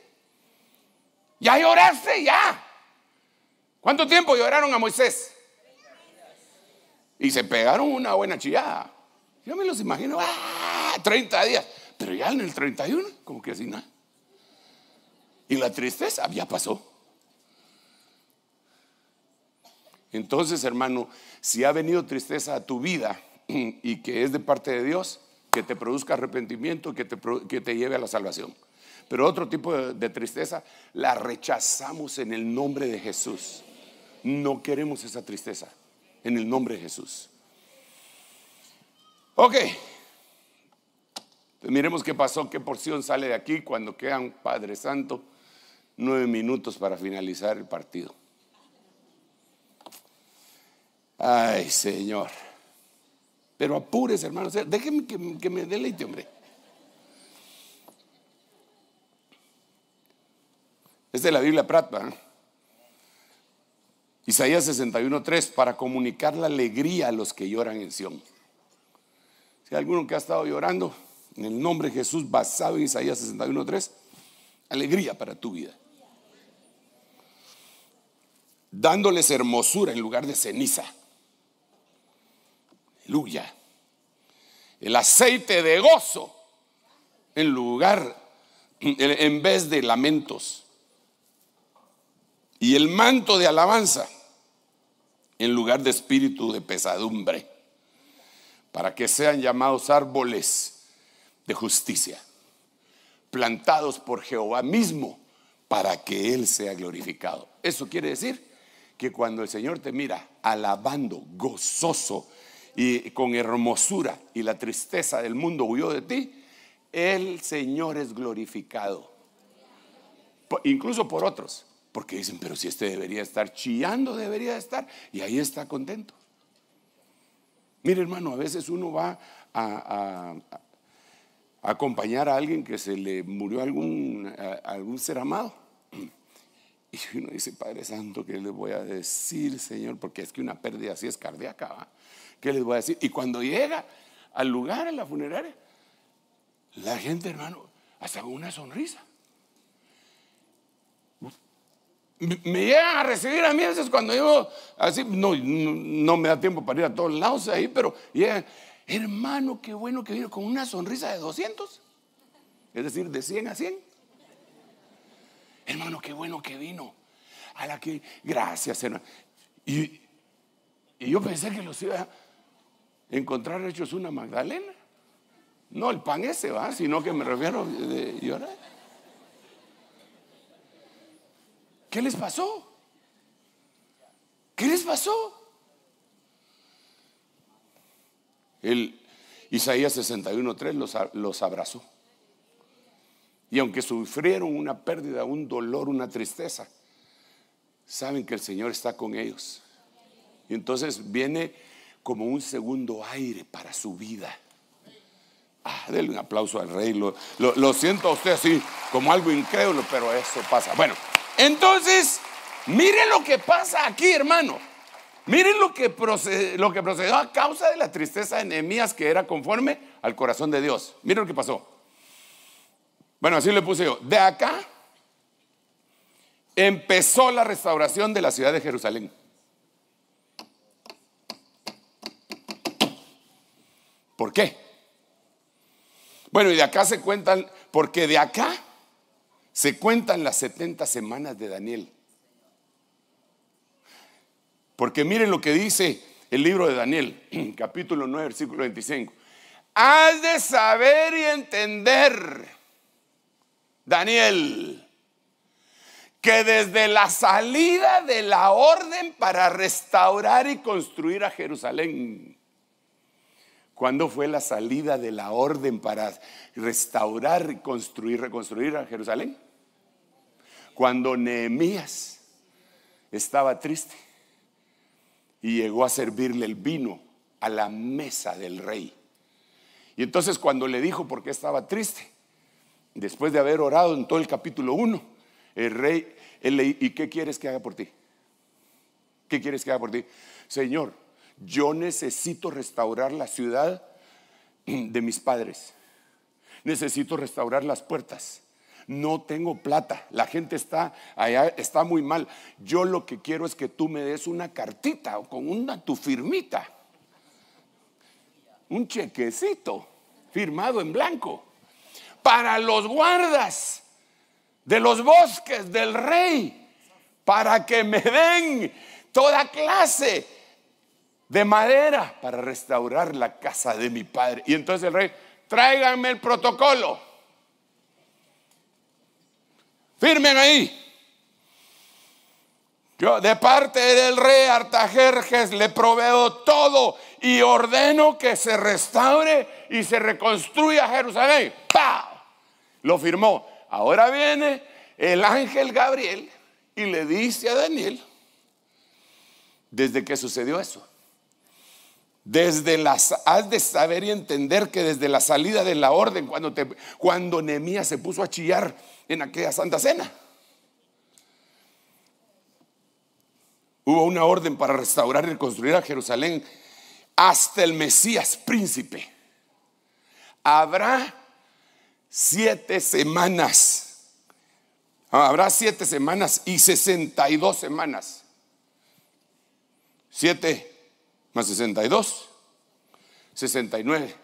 S1: Ya lloraste, ya. ¿Cuánto tiempo lloraron a Moisés? Y se pegaron una buena chillada. Yo me los imagino, ¡ah! 30 días. Pero ya en el 31, como que así nada. Y la tristeza ya pasó. Entonces, hermano, si ha venido tristeza a tu vida y que es de parte de Dios, que te produzca arrepentimiento y que te, lleve a la salvación. Pero otro tipo de, tristeza la rechazamos en el nombre de Jesús. No queremos esa tristeza en el nombre de Jesús. Ok, pues miremos qué pasó, qué porción sale de aquí cuando quedan, Padre Santo, nueve minutos para finalizar el partido. Ay, Señor. Pero apures, hermanos. Déjeme que, me deleite, hombre. Es de la Biblia Pratva. Isaías 61.3, para comunicar la alegría a los que lloran en Sión. Si hay alguno que ha estado llorando, en el nombre de Jesús, basado en Isaías 61.3, alegría para tu vida. Dándoles hermosura en lugar de ceniza. Aleluya. El aceite de gozo en lugar, en vez de lamentos. Y el manto de alabanza en lugar de espíritu de pesadumbre. Para que sean llamados árboles de justicia, plantados por Jehová mismo para que Él sea glorificado. Eso quiere decir que cuando el Señor te mira alabando, gozoso, y con hermosura y la tristeza del mundo huyó de ti, el Señor es glorificado. Incluso por otros, porque dicen, pero si este debería estar chillando, debería estar, y ahí está contento. Mire hermano, a veces uno va a, acompañar a alguien que se le murió algún, algún ser amado. Y uno dice, Padre Santo, ¿qué le voy a decir, Señor? Porque es que una pérdida así es cardíaca. ¿va? ¿Qué les voy a decir? Y cuando llega al lugar, en la funeraria, la gente, hermano, hasta con una sonrisa. Me, llegan a recibir a mí a veces cuando yo, así, no, me da tiempo para ir a todos lados ahí, pero llegan, hermano, qué bueno que vino con una sonrisa de 200, es decir, de 100 a 100. Hermano, qué bueno que vino. A la gracias, hermano. Y, y yo pensé que los iba a encontrar hechos una Magdalena. No el pan ese va, sino que me refiero de llorar. ¿Qué les pasó? ¿Qué les pasó? El Isaías 61.3 los, los abrazó. Y aunque sufrieron una pérdida, un dolor, una tristeza, saben que el Señor está con ellos. Y entonces viene como un segundo aire para su vida. Ah, un aplauso al rey. Lo, siento a usted así como algo incrédulo, pero eso pasa. Bueno, entonces, miren lo que pasa aquí, hermano. Miren lo que, lo que procedió a causa de la tristeza de Nehemías, que era conforme al corazón de Dios. Miren lo que pasó. Bueno, así le puse yo. De acá empezó la restauración de la ciudad de Jerusalén. ¿Por qué? Bueno, y de acá se cuentan, porque de acá se cuentan las 70 semanas de Daniel. Porque miren lo que dice el libro de Daniel, capítulo 9, versículo 25. Has de saber y entender, Daniel, que desde la salida de la orden para restaurar y construir a Jerusalén ¿Cuándo fue la salida de la orden para restaurar, construir, reconstruir a Jerusalén? Cuando Nehemías estaba triste y llegó a servirle el vino a la mesa del rey. Y entonces cuando le dijo por qué estaba triste, después de haber orado en todo el capítulo 1, el rey, le dijo ¿y qué quieres que haga por ti? ¿Qué quieres que haga por ti? Señor, yo necesito restaurar la ciudad de mis padres. Necesito restaurar las puertas. No tengo plata. La gente está allá, está muy mal. Yo lo que quiero es que tú me des una cartita o con una tu firmita. Un chequecito firmado en blanco para los guardas de los bosques del rey para que me den toda clase de madera para restaurar la casa de mi padre. Y entonces el rey, tráiganme el protocolo. Firmen ahí. Yo de parte del rey Artajerjes le proveo todo y ordeno que se restaure y se reconstruya Jerusalén. ¡Pah! Lo firmó. Ahora viene el ángel Gabriel y le dice a Daniel, desde que sucedió eso, desde las, has de saber y entender que desde la salida de la orden, cuando, te, cuando se puso a chillar en aquella santa cena, hubo una orden para restaurar y reconstruir a Jerusalén hasta el Mesías príncipe. Habrá siete semanas, habrá siete semanas y sesenta y dos semanas. Siete más 62, 69.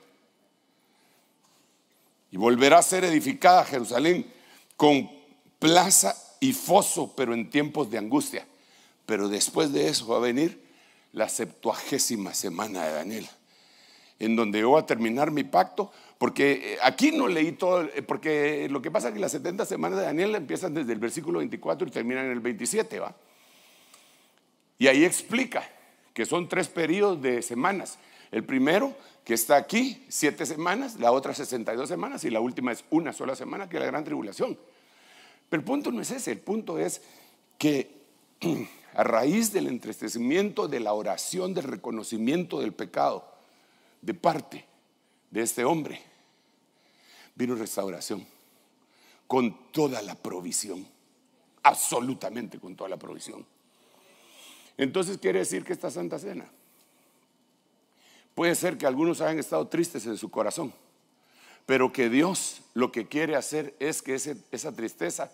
S1: Y volverá a ser edificada Jerusalén con plaza y foso, pero en tiempos de angustia. Pero después de eso va a venir la septuagésima semana de Daniel, en donde yo voy a terminar mi pacto, porque eh, aquí no leí todo, eh, porque lo que pasa es que las 70 semanas de Daniel empiezan desde el versículo 24 y terminan en el 27, ¿va? Y ahí explica que son tres periodos de semanas. El primero, que está aquí, siete semanas, la otra 62 semanas y la última es una sola semana, que es la gran tribulación. Pero el punto no es ese, el punto es que a raíz del entristecimiento, de la oración, del reconocimiento del pecado de parte de este hombre, vino restauración con toda la provisión, absolutamente con toda la provisión. Entonces quiere decir que esta Santa Cena puede ser que algunos hayan estado tristes en su corazón, pero que Dios lo que quiere hacer es que ese, esa tristeza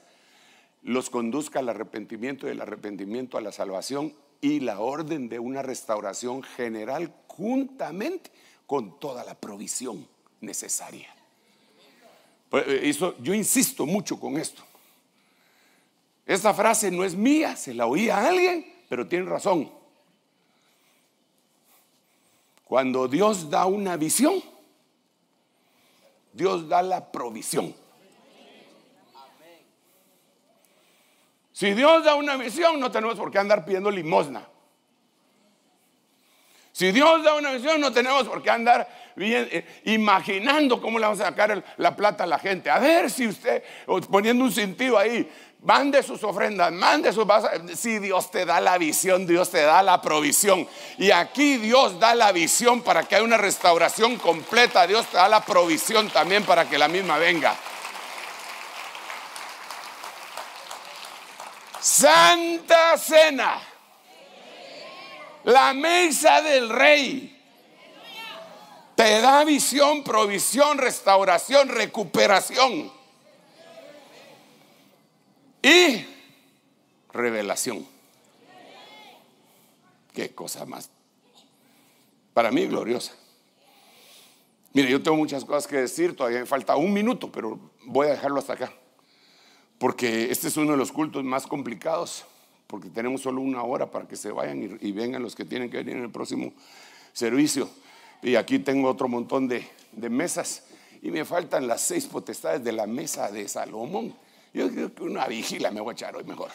S1: los conduzca al arrepentimiento y el arrepentimiento a la salvación y la orden de una restauración general juntamente con toda la provisión necesaria. Pues, eh, yo insisto mucho con esto. Esta frase no es mía, se la oía a alguien pero tiene razón. Cuando Dios da una visión, Dios da la provisión. Si Dios da una visión, no tenemos por qué andar pidiendo limosna. Si Dios da una visión, no tenemos por qué andar eh, imaginando cómo le vamos a sacar la plata a la gente. A ver si usted, poniendo un sentido ahí, Mande sus ofrendas, mande sus Si Dios te da la visión, Dios te da la provisión. Y aquí Dios da la visión para que haya una restauración completa. Dios te da la provisión también para que la misma venga. Santa Cena. La mesa del rey. Te da visión, provisión, restauración, recuperación y revelación. Qué cosa más. Para mí gloriosa. Mire, yo tengo muchas cosas que decir, todavía me falta un minuto, pero voy a dejarlo hasta acá. Porque este es uno de los cultos más complicados, porque tenemos solo una hora para que se vayan y, vengan los que tienen que venir en el próximo servicio. Y aquí tengo otro montón de mesas, y me faltan las seis potestades de la mesa de Salomón. Yo creo que una vigila me voy a echar hoy mejor.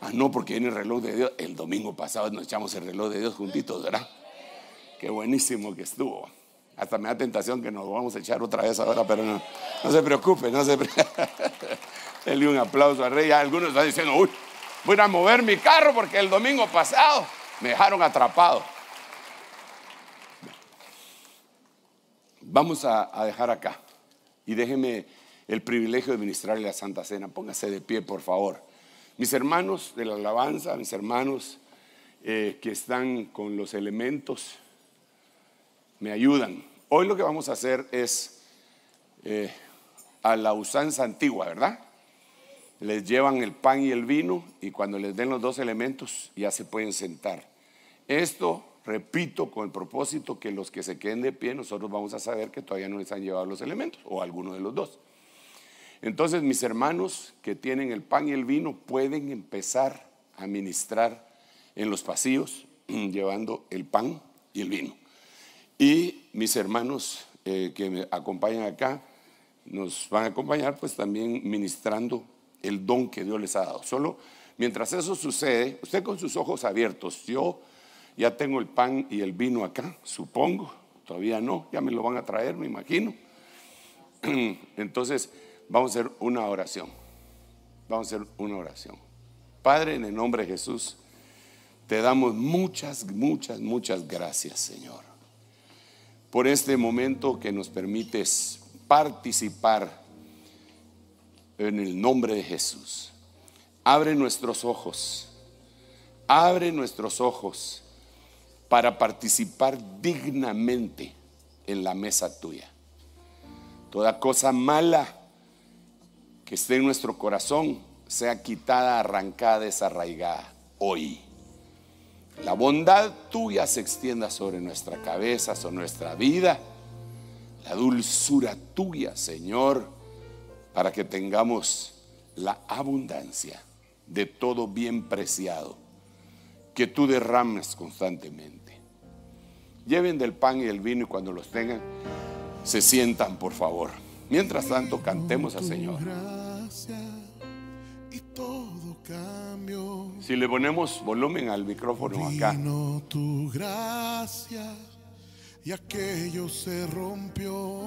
S1: Ah, no, porque viene el reloj de Dios, el domingo pasado nos echamos el reloj de Dios juntitos, ¿verdad? Qué buenísimo que estuvo. Hasta me da tentación que nos vamos a echar otra vez ahora, pero no, no se preocupe, no se preocupe. Denle un aplauso al rey. Algunos están diciendo, uy, voy a mover mi carro porque el domingo pasado me dejaron atrapado. Vamos a, a dejar acá. Y déjeme el privilegio de ministrarle la Santa Cena. Póngase de pie, por favor. Mis hermanos de la alabanza, mis hermanos eh, que están con los elementos, me ayudan. Hoy lo que vamos a hacer es eh, a la usanza antigua, ¿verdad? Les llevan el pan y el vino y cuando les den los dos elementos ya se pueden sentar. Esto, repito, con el propósito que los que se queden de pie, nosotros vamos a saber que todavía no les han llevado los elementos o alguno de los dos. Entonces mis hermanos que tienen el pan y el vino pueden empezar a ministrar en los pasillos llevando el pan y el vino. Y mis hermanos eh, que me acompañan acá nos van a acompañar pues también ministrando el don que Dios les ha dado. Solo mientras eso sucede, usted con sus ojos abiertos, yo ya tengo el pan y el vino acá, supongo, todavía no, ya me lo van a traer, me imagino. Entonces, Vamos a hacer una oración. Vamos a hacer una oración. Padre, en el nombre de Jesús, te damos muchas, muchas, muchas gracias, Señor, por este momento que nos permites participar en el nombre de Jesús. Abre nuestros ojos, abre nuestros ojos para participar dignamente en la mesa tuya. Toda cosa mala que esté en nuestro corazón sea quitada, arrancada, desarraigada hoy. La bondad tuya se extienda sobre nuestra cabeza, sobre nuestra vida. La dulzura tuya, Señor, para que tengamos la abundancia de todo bien preciado que tú derrames constantemente. Lleven del pan y el vino y cuando los tengan, se sientan, por favor. Mientras tanto, cantemos al Señor. Si le ponemos volumen al micrófono acá.
S2: Vino tu gracia y aquello se rompió.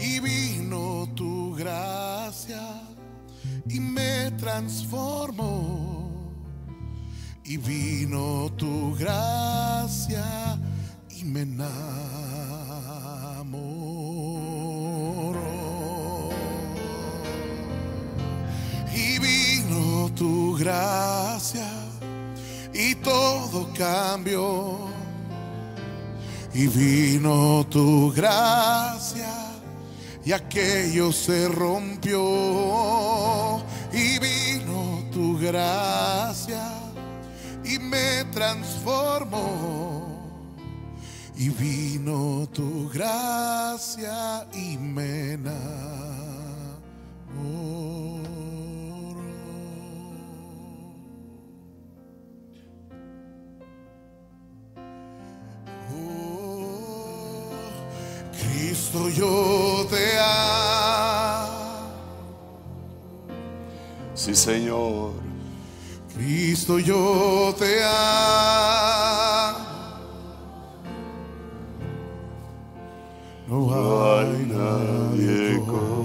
S2: Y vino tu gracia y me transformó. Y vino tu gracia y me enamoró. vino tu gracia y todo cambió. Y vino tu gracia y aquello se rompió. Y vino tu gracia y me transformó. Y vino tu gracia y me enamoró. Cristo yo te amo.
S1: Sí, Señor.
S2: Cristo yo te amo. No hay nadie como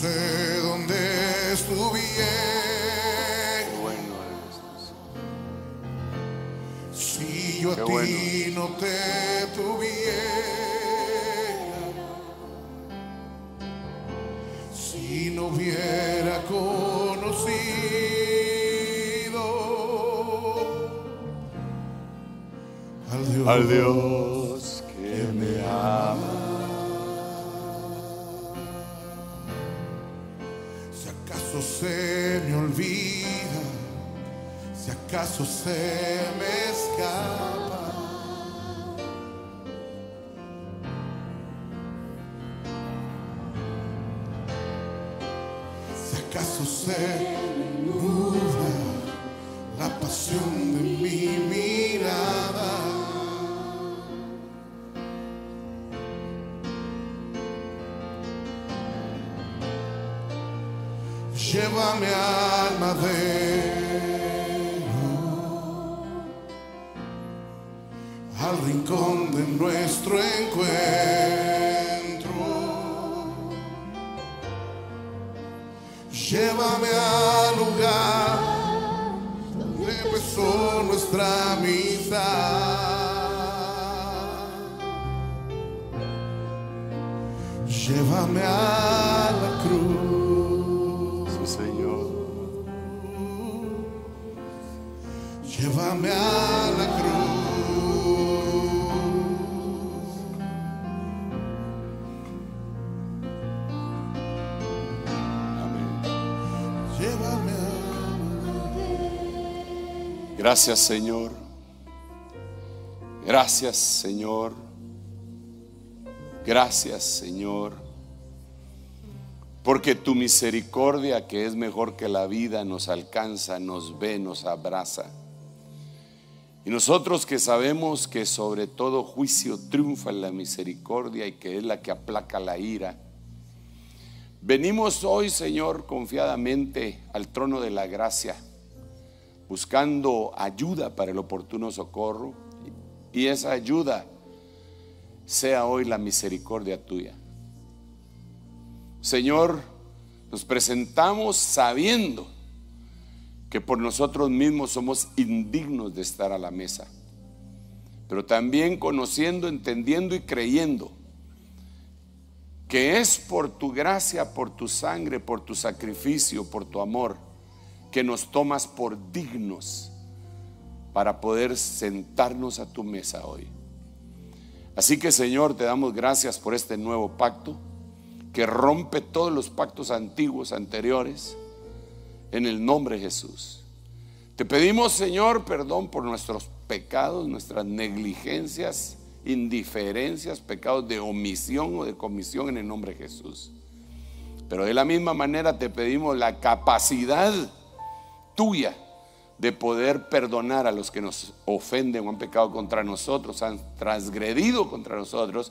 S1: sé dónde
S2: estuviera. Bueno si yo a ti no te tuviera, si no hubiera conocido al Dios. Al Dios se me olvida, si acaso se me escapa. Si acaso se llévame al madero, al rincón de nuestro encuentro. Llévame al lugar donde empezó nuestra amistad. Llévame a
S1: Gracias Señor. Gracias Señor. Gracias Señor. Porque tu misericordia, que es mejor que la vida, nos alcanza, nos ve, nos abraza. Y nosotros que sabemos que sobre todo juicio triunfa en la misericordia y que es la que aplaca la ira. Venimos hoy, Señor, confiadamente al trono de la gracia buscando ayuda para el oportuno socorro. Y esa ayuda sea hoy la misericordia tuya. Señor, nos presentamos sabiendo que por nosotros mismos somos indignos de estar a la mesa, pero también conociendo, entendiendo y creyendo que es por tu gracia, por tu sangre, por tu sacrificio, por tu amor que nos tomas por dignos para poder sentarnos a tu mesa hoy. Así que Señor, te damos gracias por este nuevo pacto que rompe todos los pactos antiguos, anteriores, en el nombre de Jesús. Te pedimos, Señor, perdón por nuestros pecados, nuestras negligencias, indiferencias, pecados de omisión o de comisión en el nombre de Jesús. Pero de la misma manera te pedimos la capacidad tuya de poder perdonar a los que nos ofenden o han pecado contra nosotros, han transgredido contra nosotros,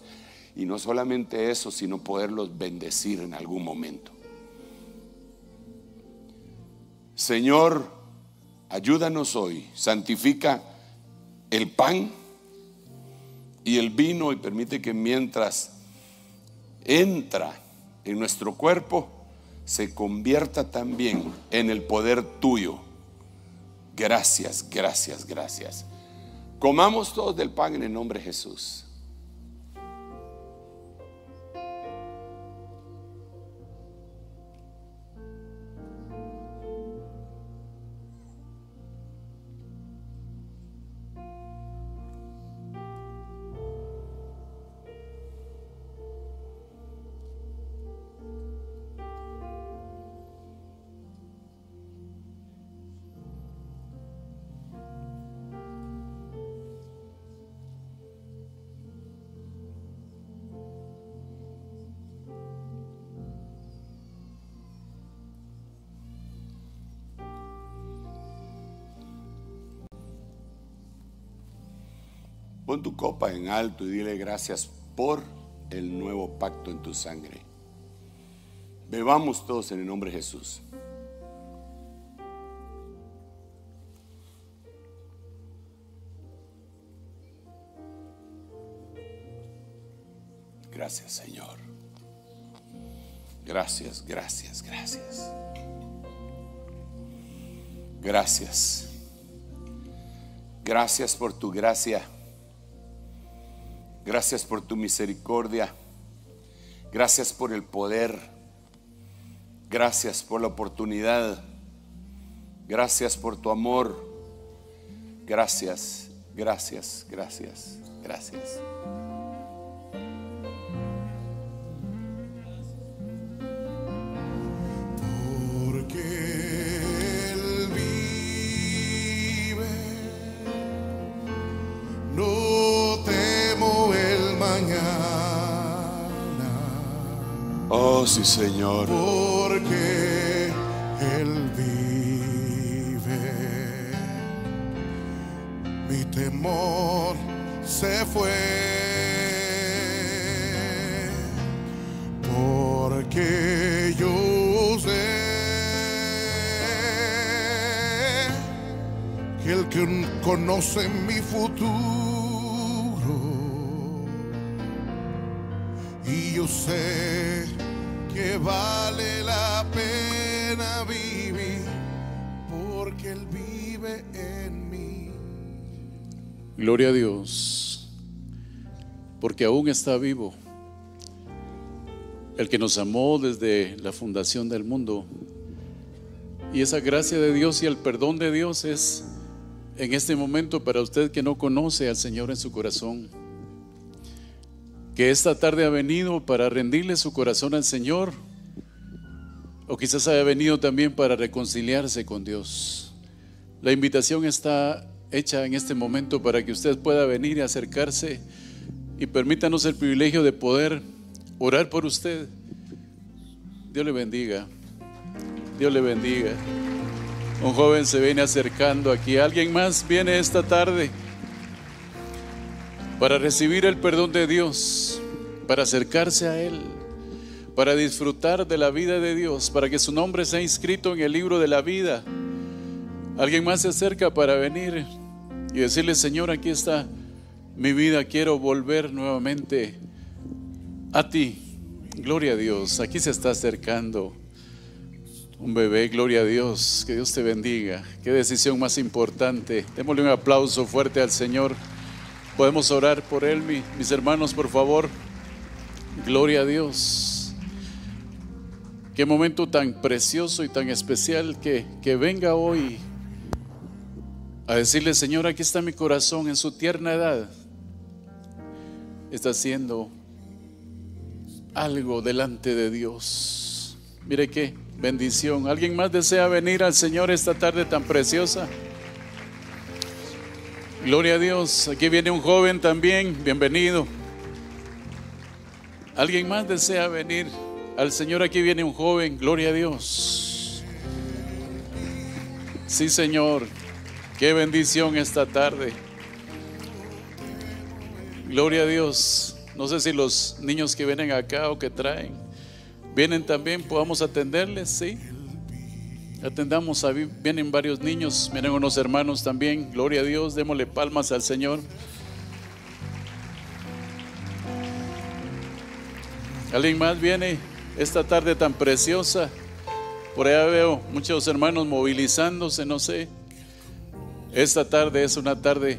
S1: y no solamente eso, sino poderlos bendecir en algún momento. Señor, ayúdanos hoy, santifica el pan y el vino y permite que mientras entra en nuestro cuerpo, se convierta también en el poder tuyo. Gracias, gracias, gracias. Comamos todos del pan en el nombre de Jesús. tu copa en alto y dile gracias por el nuevo pacto en tu sangre. Bebamos todos en el nombre de Jesús. Gracias Señor. Gracias, gracias,
S2: gracias.
S1: Gracias. Gracias por tu gracia. Gracias por tu misericordia. Gracias por el poder. Gracias por la oportunidad. Gracias por tu amor. Gracias, gracias, gracias, gracias. Señor.
S2: Porque Él vive. Mi temor se fue. Porque yo sé que el que conoce mi futuro. Y yo sé vale la pena vivir porque Él vive en mí.
S3: Gloria a Dios, porque aún está vivo. El que nos amó desde la fundación del mundo. Y esa gracia de Dios y el perdón de Dios es en este momento para usted que no conoce al Señor en su corazón que esta tarde ha venido para rendirle su corazón al Señor o quizás haya venido también para reconciliarse con Dios. La invitación está hecha en este momento para que usted pueda venir y acercarse y permítanos el privilegio de poder orar por usted. Dios le bendiga. Dios le bendiga. Un joven se viene acercando aquí. ¿Alguien más viene esta tarde para recibir el perdón de Dios, para acercarse a Él? para disfrutar de la vida de Dios, para que su nombre sea inscrito en el libro de la vida. Alguien más se acerca para venir y decirle, Señor, aquí está mi vida, quiero volver nuevamente a ti. Gloria a Dios, aquí se está acercando un bebé, gloria a Dios, que Dios te bendiga. Qué decisión más importante. Démosle un aplauso fuerte al Señor. Podemos orar por él, mis hermanos, por favor. Gloria a Dios. Qué momento tan precioso y tan especial que, venga hoy a decirle, Señor, aquí está mi corazón en su tierna edad. Está haciendo algo delante de Dios. Mire qué bendición. ¿Alguien más desea venir al Señor esta tarde tan preciosa? Gloria a Dios. Aquí viene un joven también. Bienvenido. ¿Alguien más desea venir? Al Señor aquí viene un joven, gloria a Dios. Sí, Señor, qué bendición esta tarde. Gloria a Dios. No sé si los niños que vienen acá o que traen, vienen también, podamos atenderles, ¿sí? Atendamos, a, vienen varios niños, vienen unos hermanos también, gloria a Dios, démosle palmas al Señor. ¿Alguien más viene? esta tarde tan preciosa. Por allá veo muchos hermanos movilizándose, no sé. Esta tarde es una tarde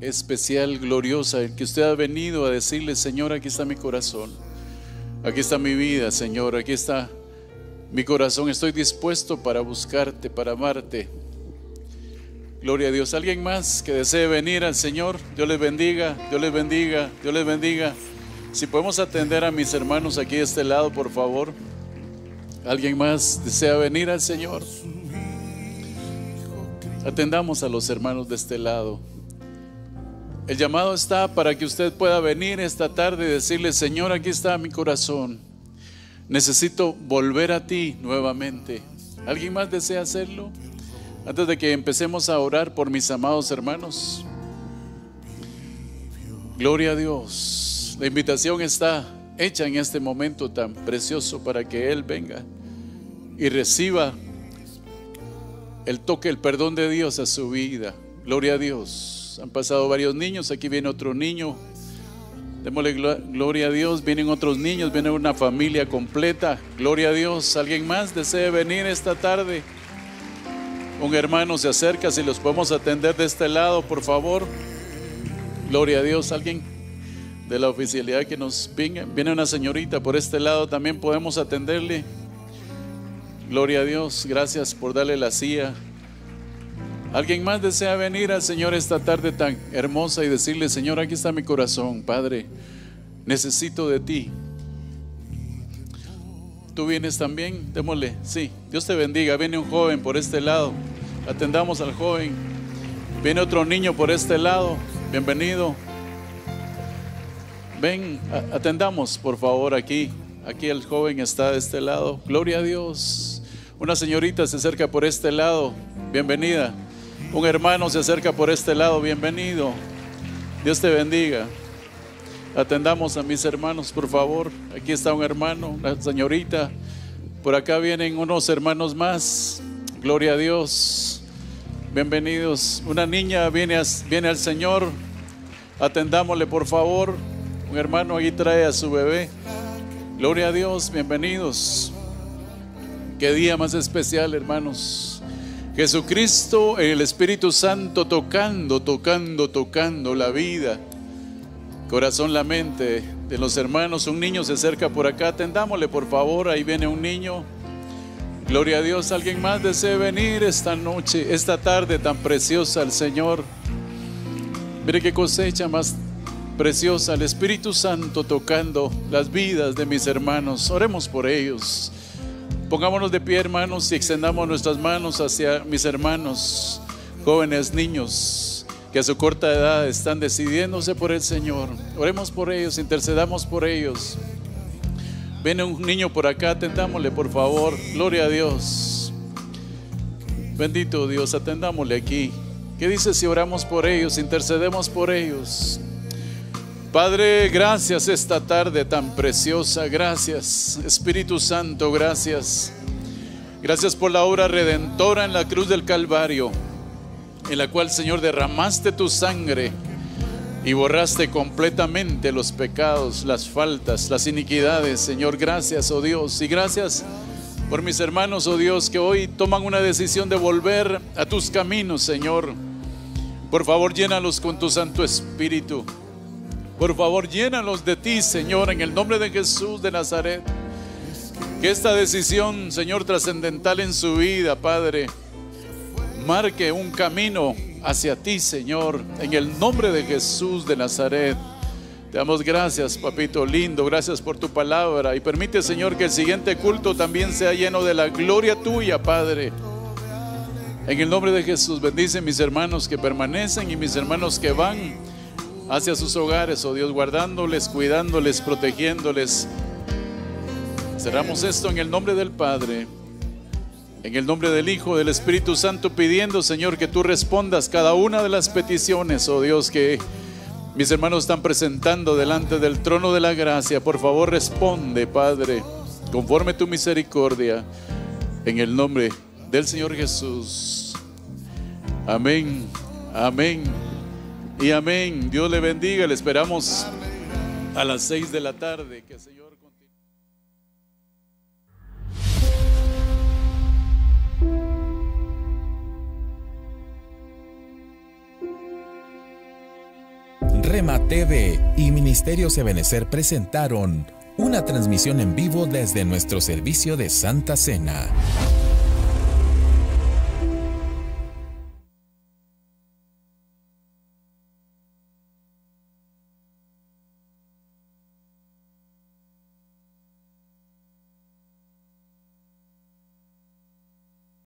S3: especial, gloriosa, El que usted ha venido a decirle, Señor, aquí está mi corazón, aquí está mi vida, Señor, aquí está mi corazón, estoy dispuesto para buscarte, para amarte. Gloria a Dios. ¿Alguien más que desee venir al Señor? Dios les bendiga, Dios les bendiga, Dios les bendiga. Si podemos atender a mis hermanos aquí de este lado, por favor. ¿Alguien más desea venir al Señor? Atendamos a los hermanos de este lado. El llamado está para que usted pueda venir esta tarde y decirle, Señor, aquí está mi corazón. Necesito volver a ti nuevamente. ¿Alguien más desea hacerlo? Antes de que empecemos a orar por mis amados hermanos. Gloria a Dios. La invitación está hecha en este momento tan precioso para que Él venga y reciba el toque, el perdón de Dios a su vida. Gloria a Dios. Han pasado varios niños, aquí viene otro niño. Démosle gloria a Dios, vienen otros niños, viene una familia completa. Gloria a Dios. ¿Alguien más desea venir esta tarde? Un hermano se acerca, si los podemos atender de este lado, por favor. Gloria a Dios. ¿Alguien? de la oficialidad que nos Viene una señorita por este lado, también podemos atenderle. Gloria a Dios, gracias por darle la silla. ¿Alguien más desea venir al Señor esta tarde tan hermosa y decirle, Señor, aquí está mi corazón, Padre, necesito de ti? ¿Tú vienes también? Démosle, sí, Dios te bendiga. Viene un joven por este lado, atendamos al joven. Viene otro niño por este lado, bienvenido. Ven, atendamos por favor aquí. Aquí el joven está de este lado. Gloria a Dios. Una señorita se acerca por este lado. Bienvenida. Un hermano se acerca por este lado. Bienvenido. Dios te bendiga. Atendamos a mis hermanos, por favor. Aquí está un hermano, una señorita. Por acá vienen unos hermanos más. Gloria a Dios. Bienvenidos. Una niña viene, viene al Señor. Atendámosle, por favor hermano ahí trae a su bebé. Gloria a Dios, bienvenidos. Qué día más especial, hermanos. Jesucristo, el Espíritu Santo tocando, tocando, tocando la vida, corazón, la mente de los hermanos. Un niño se acerca por acá, atendámosle por favor, ahí viene un niño. Gloria a Dios, alguien más desea venir esta noche, esta tarde tan preciosa al Señor. Mire qué cosecha más preciosa, el Espíritu Santo tocando las vidas de mis hermanos. Oremos por ellos. Pongámonos de pie, hermanos, y extendamos nuestras manos hacia mis hermanos, jóvenes, niños, que a su corta edad están decidiéndose por el Señor. Oremos por ellos, intercedamos por ellos. Viene un niño por acá, atendámosle, por favor. Gloria a Dios. Bendito Dios, atendámosle aquí. ¿Qué dice si oramos por ellos, intercedemos por ellos? Padre, gracias esta tarde tan preciosa. Gracias, Espíritu Santo, gracias. Gracias por la obra redentora en la cruz del Calvario, en la cual, Señor, derramaste tu sangre y borraste completamente los pecados, las faltas, las iniquidades. Señor, gracias, oh Dios. Y gracias por mis hermanos, oh Dios, que hoy toman una decisión de volver a tus caminos, Señor. Por favor, llénalos con tu Santo Espíritu. Por favor, llénalos de ti, Señor, en el nombre de Jesús de Nazaret. Que esta decisión, Señor, trascendental en su vida, Padre, marque un camino hacia ti, Señor, en el nombre de Jesús de Nazaret. Te damos gracias, papito lindo, gracias por tu palabra y permite, Señor, que el siguiente culto también sea lleno de la gloria tuya, Padre. En el nombre de Jesús, bendice mis hermanos que permanecen y mis hermanos que van hacia sus hogares, oh Dios, guardándoles, cuidándoles, protegiéndoles. Cerramos esto en el nombre del Padre, en el nombre del Hijo, del Espíritu Santo, pidiendo, Señor, que tú respondas cada una de las peticiones, oh Dios, que mis hermanos están presentando delante del trono de la gracia. Por favor, responde, Padre, conforme tu misericordia, en el nombre del Señor Jesús. Amén, amén y amén. Dios le bendiga. Le esperamos a las 6 de la tarde. Que el Señor Rema TV y Ministerio Ebenecer presentaron una transmisión en vivo desde nuestro servicio de Santa Cena.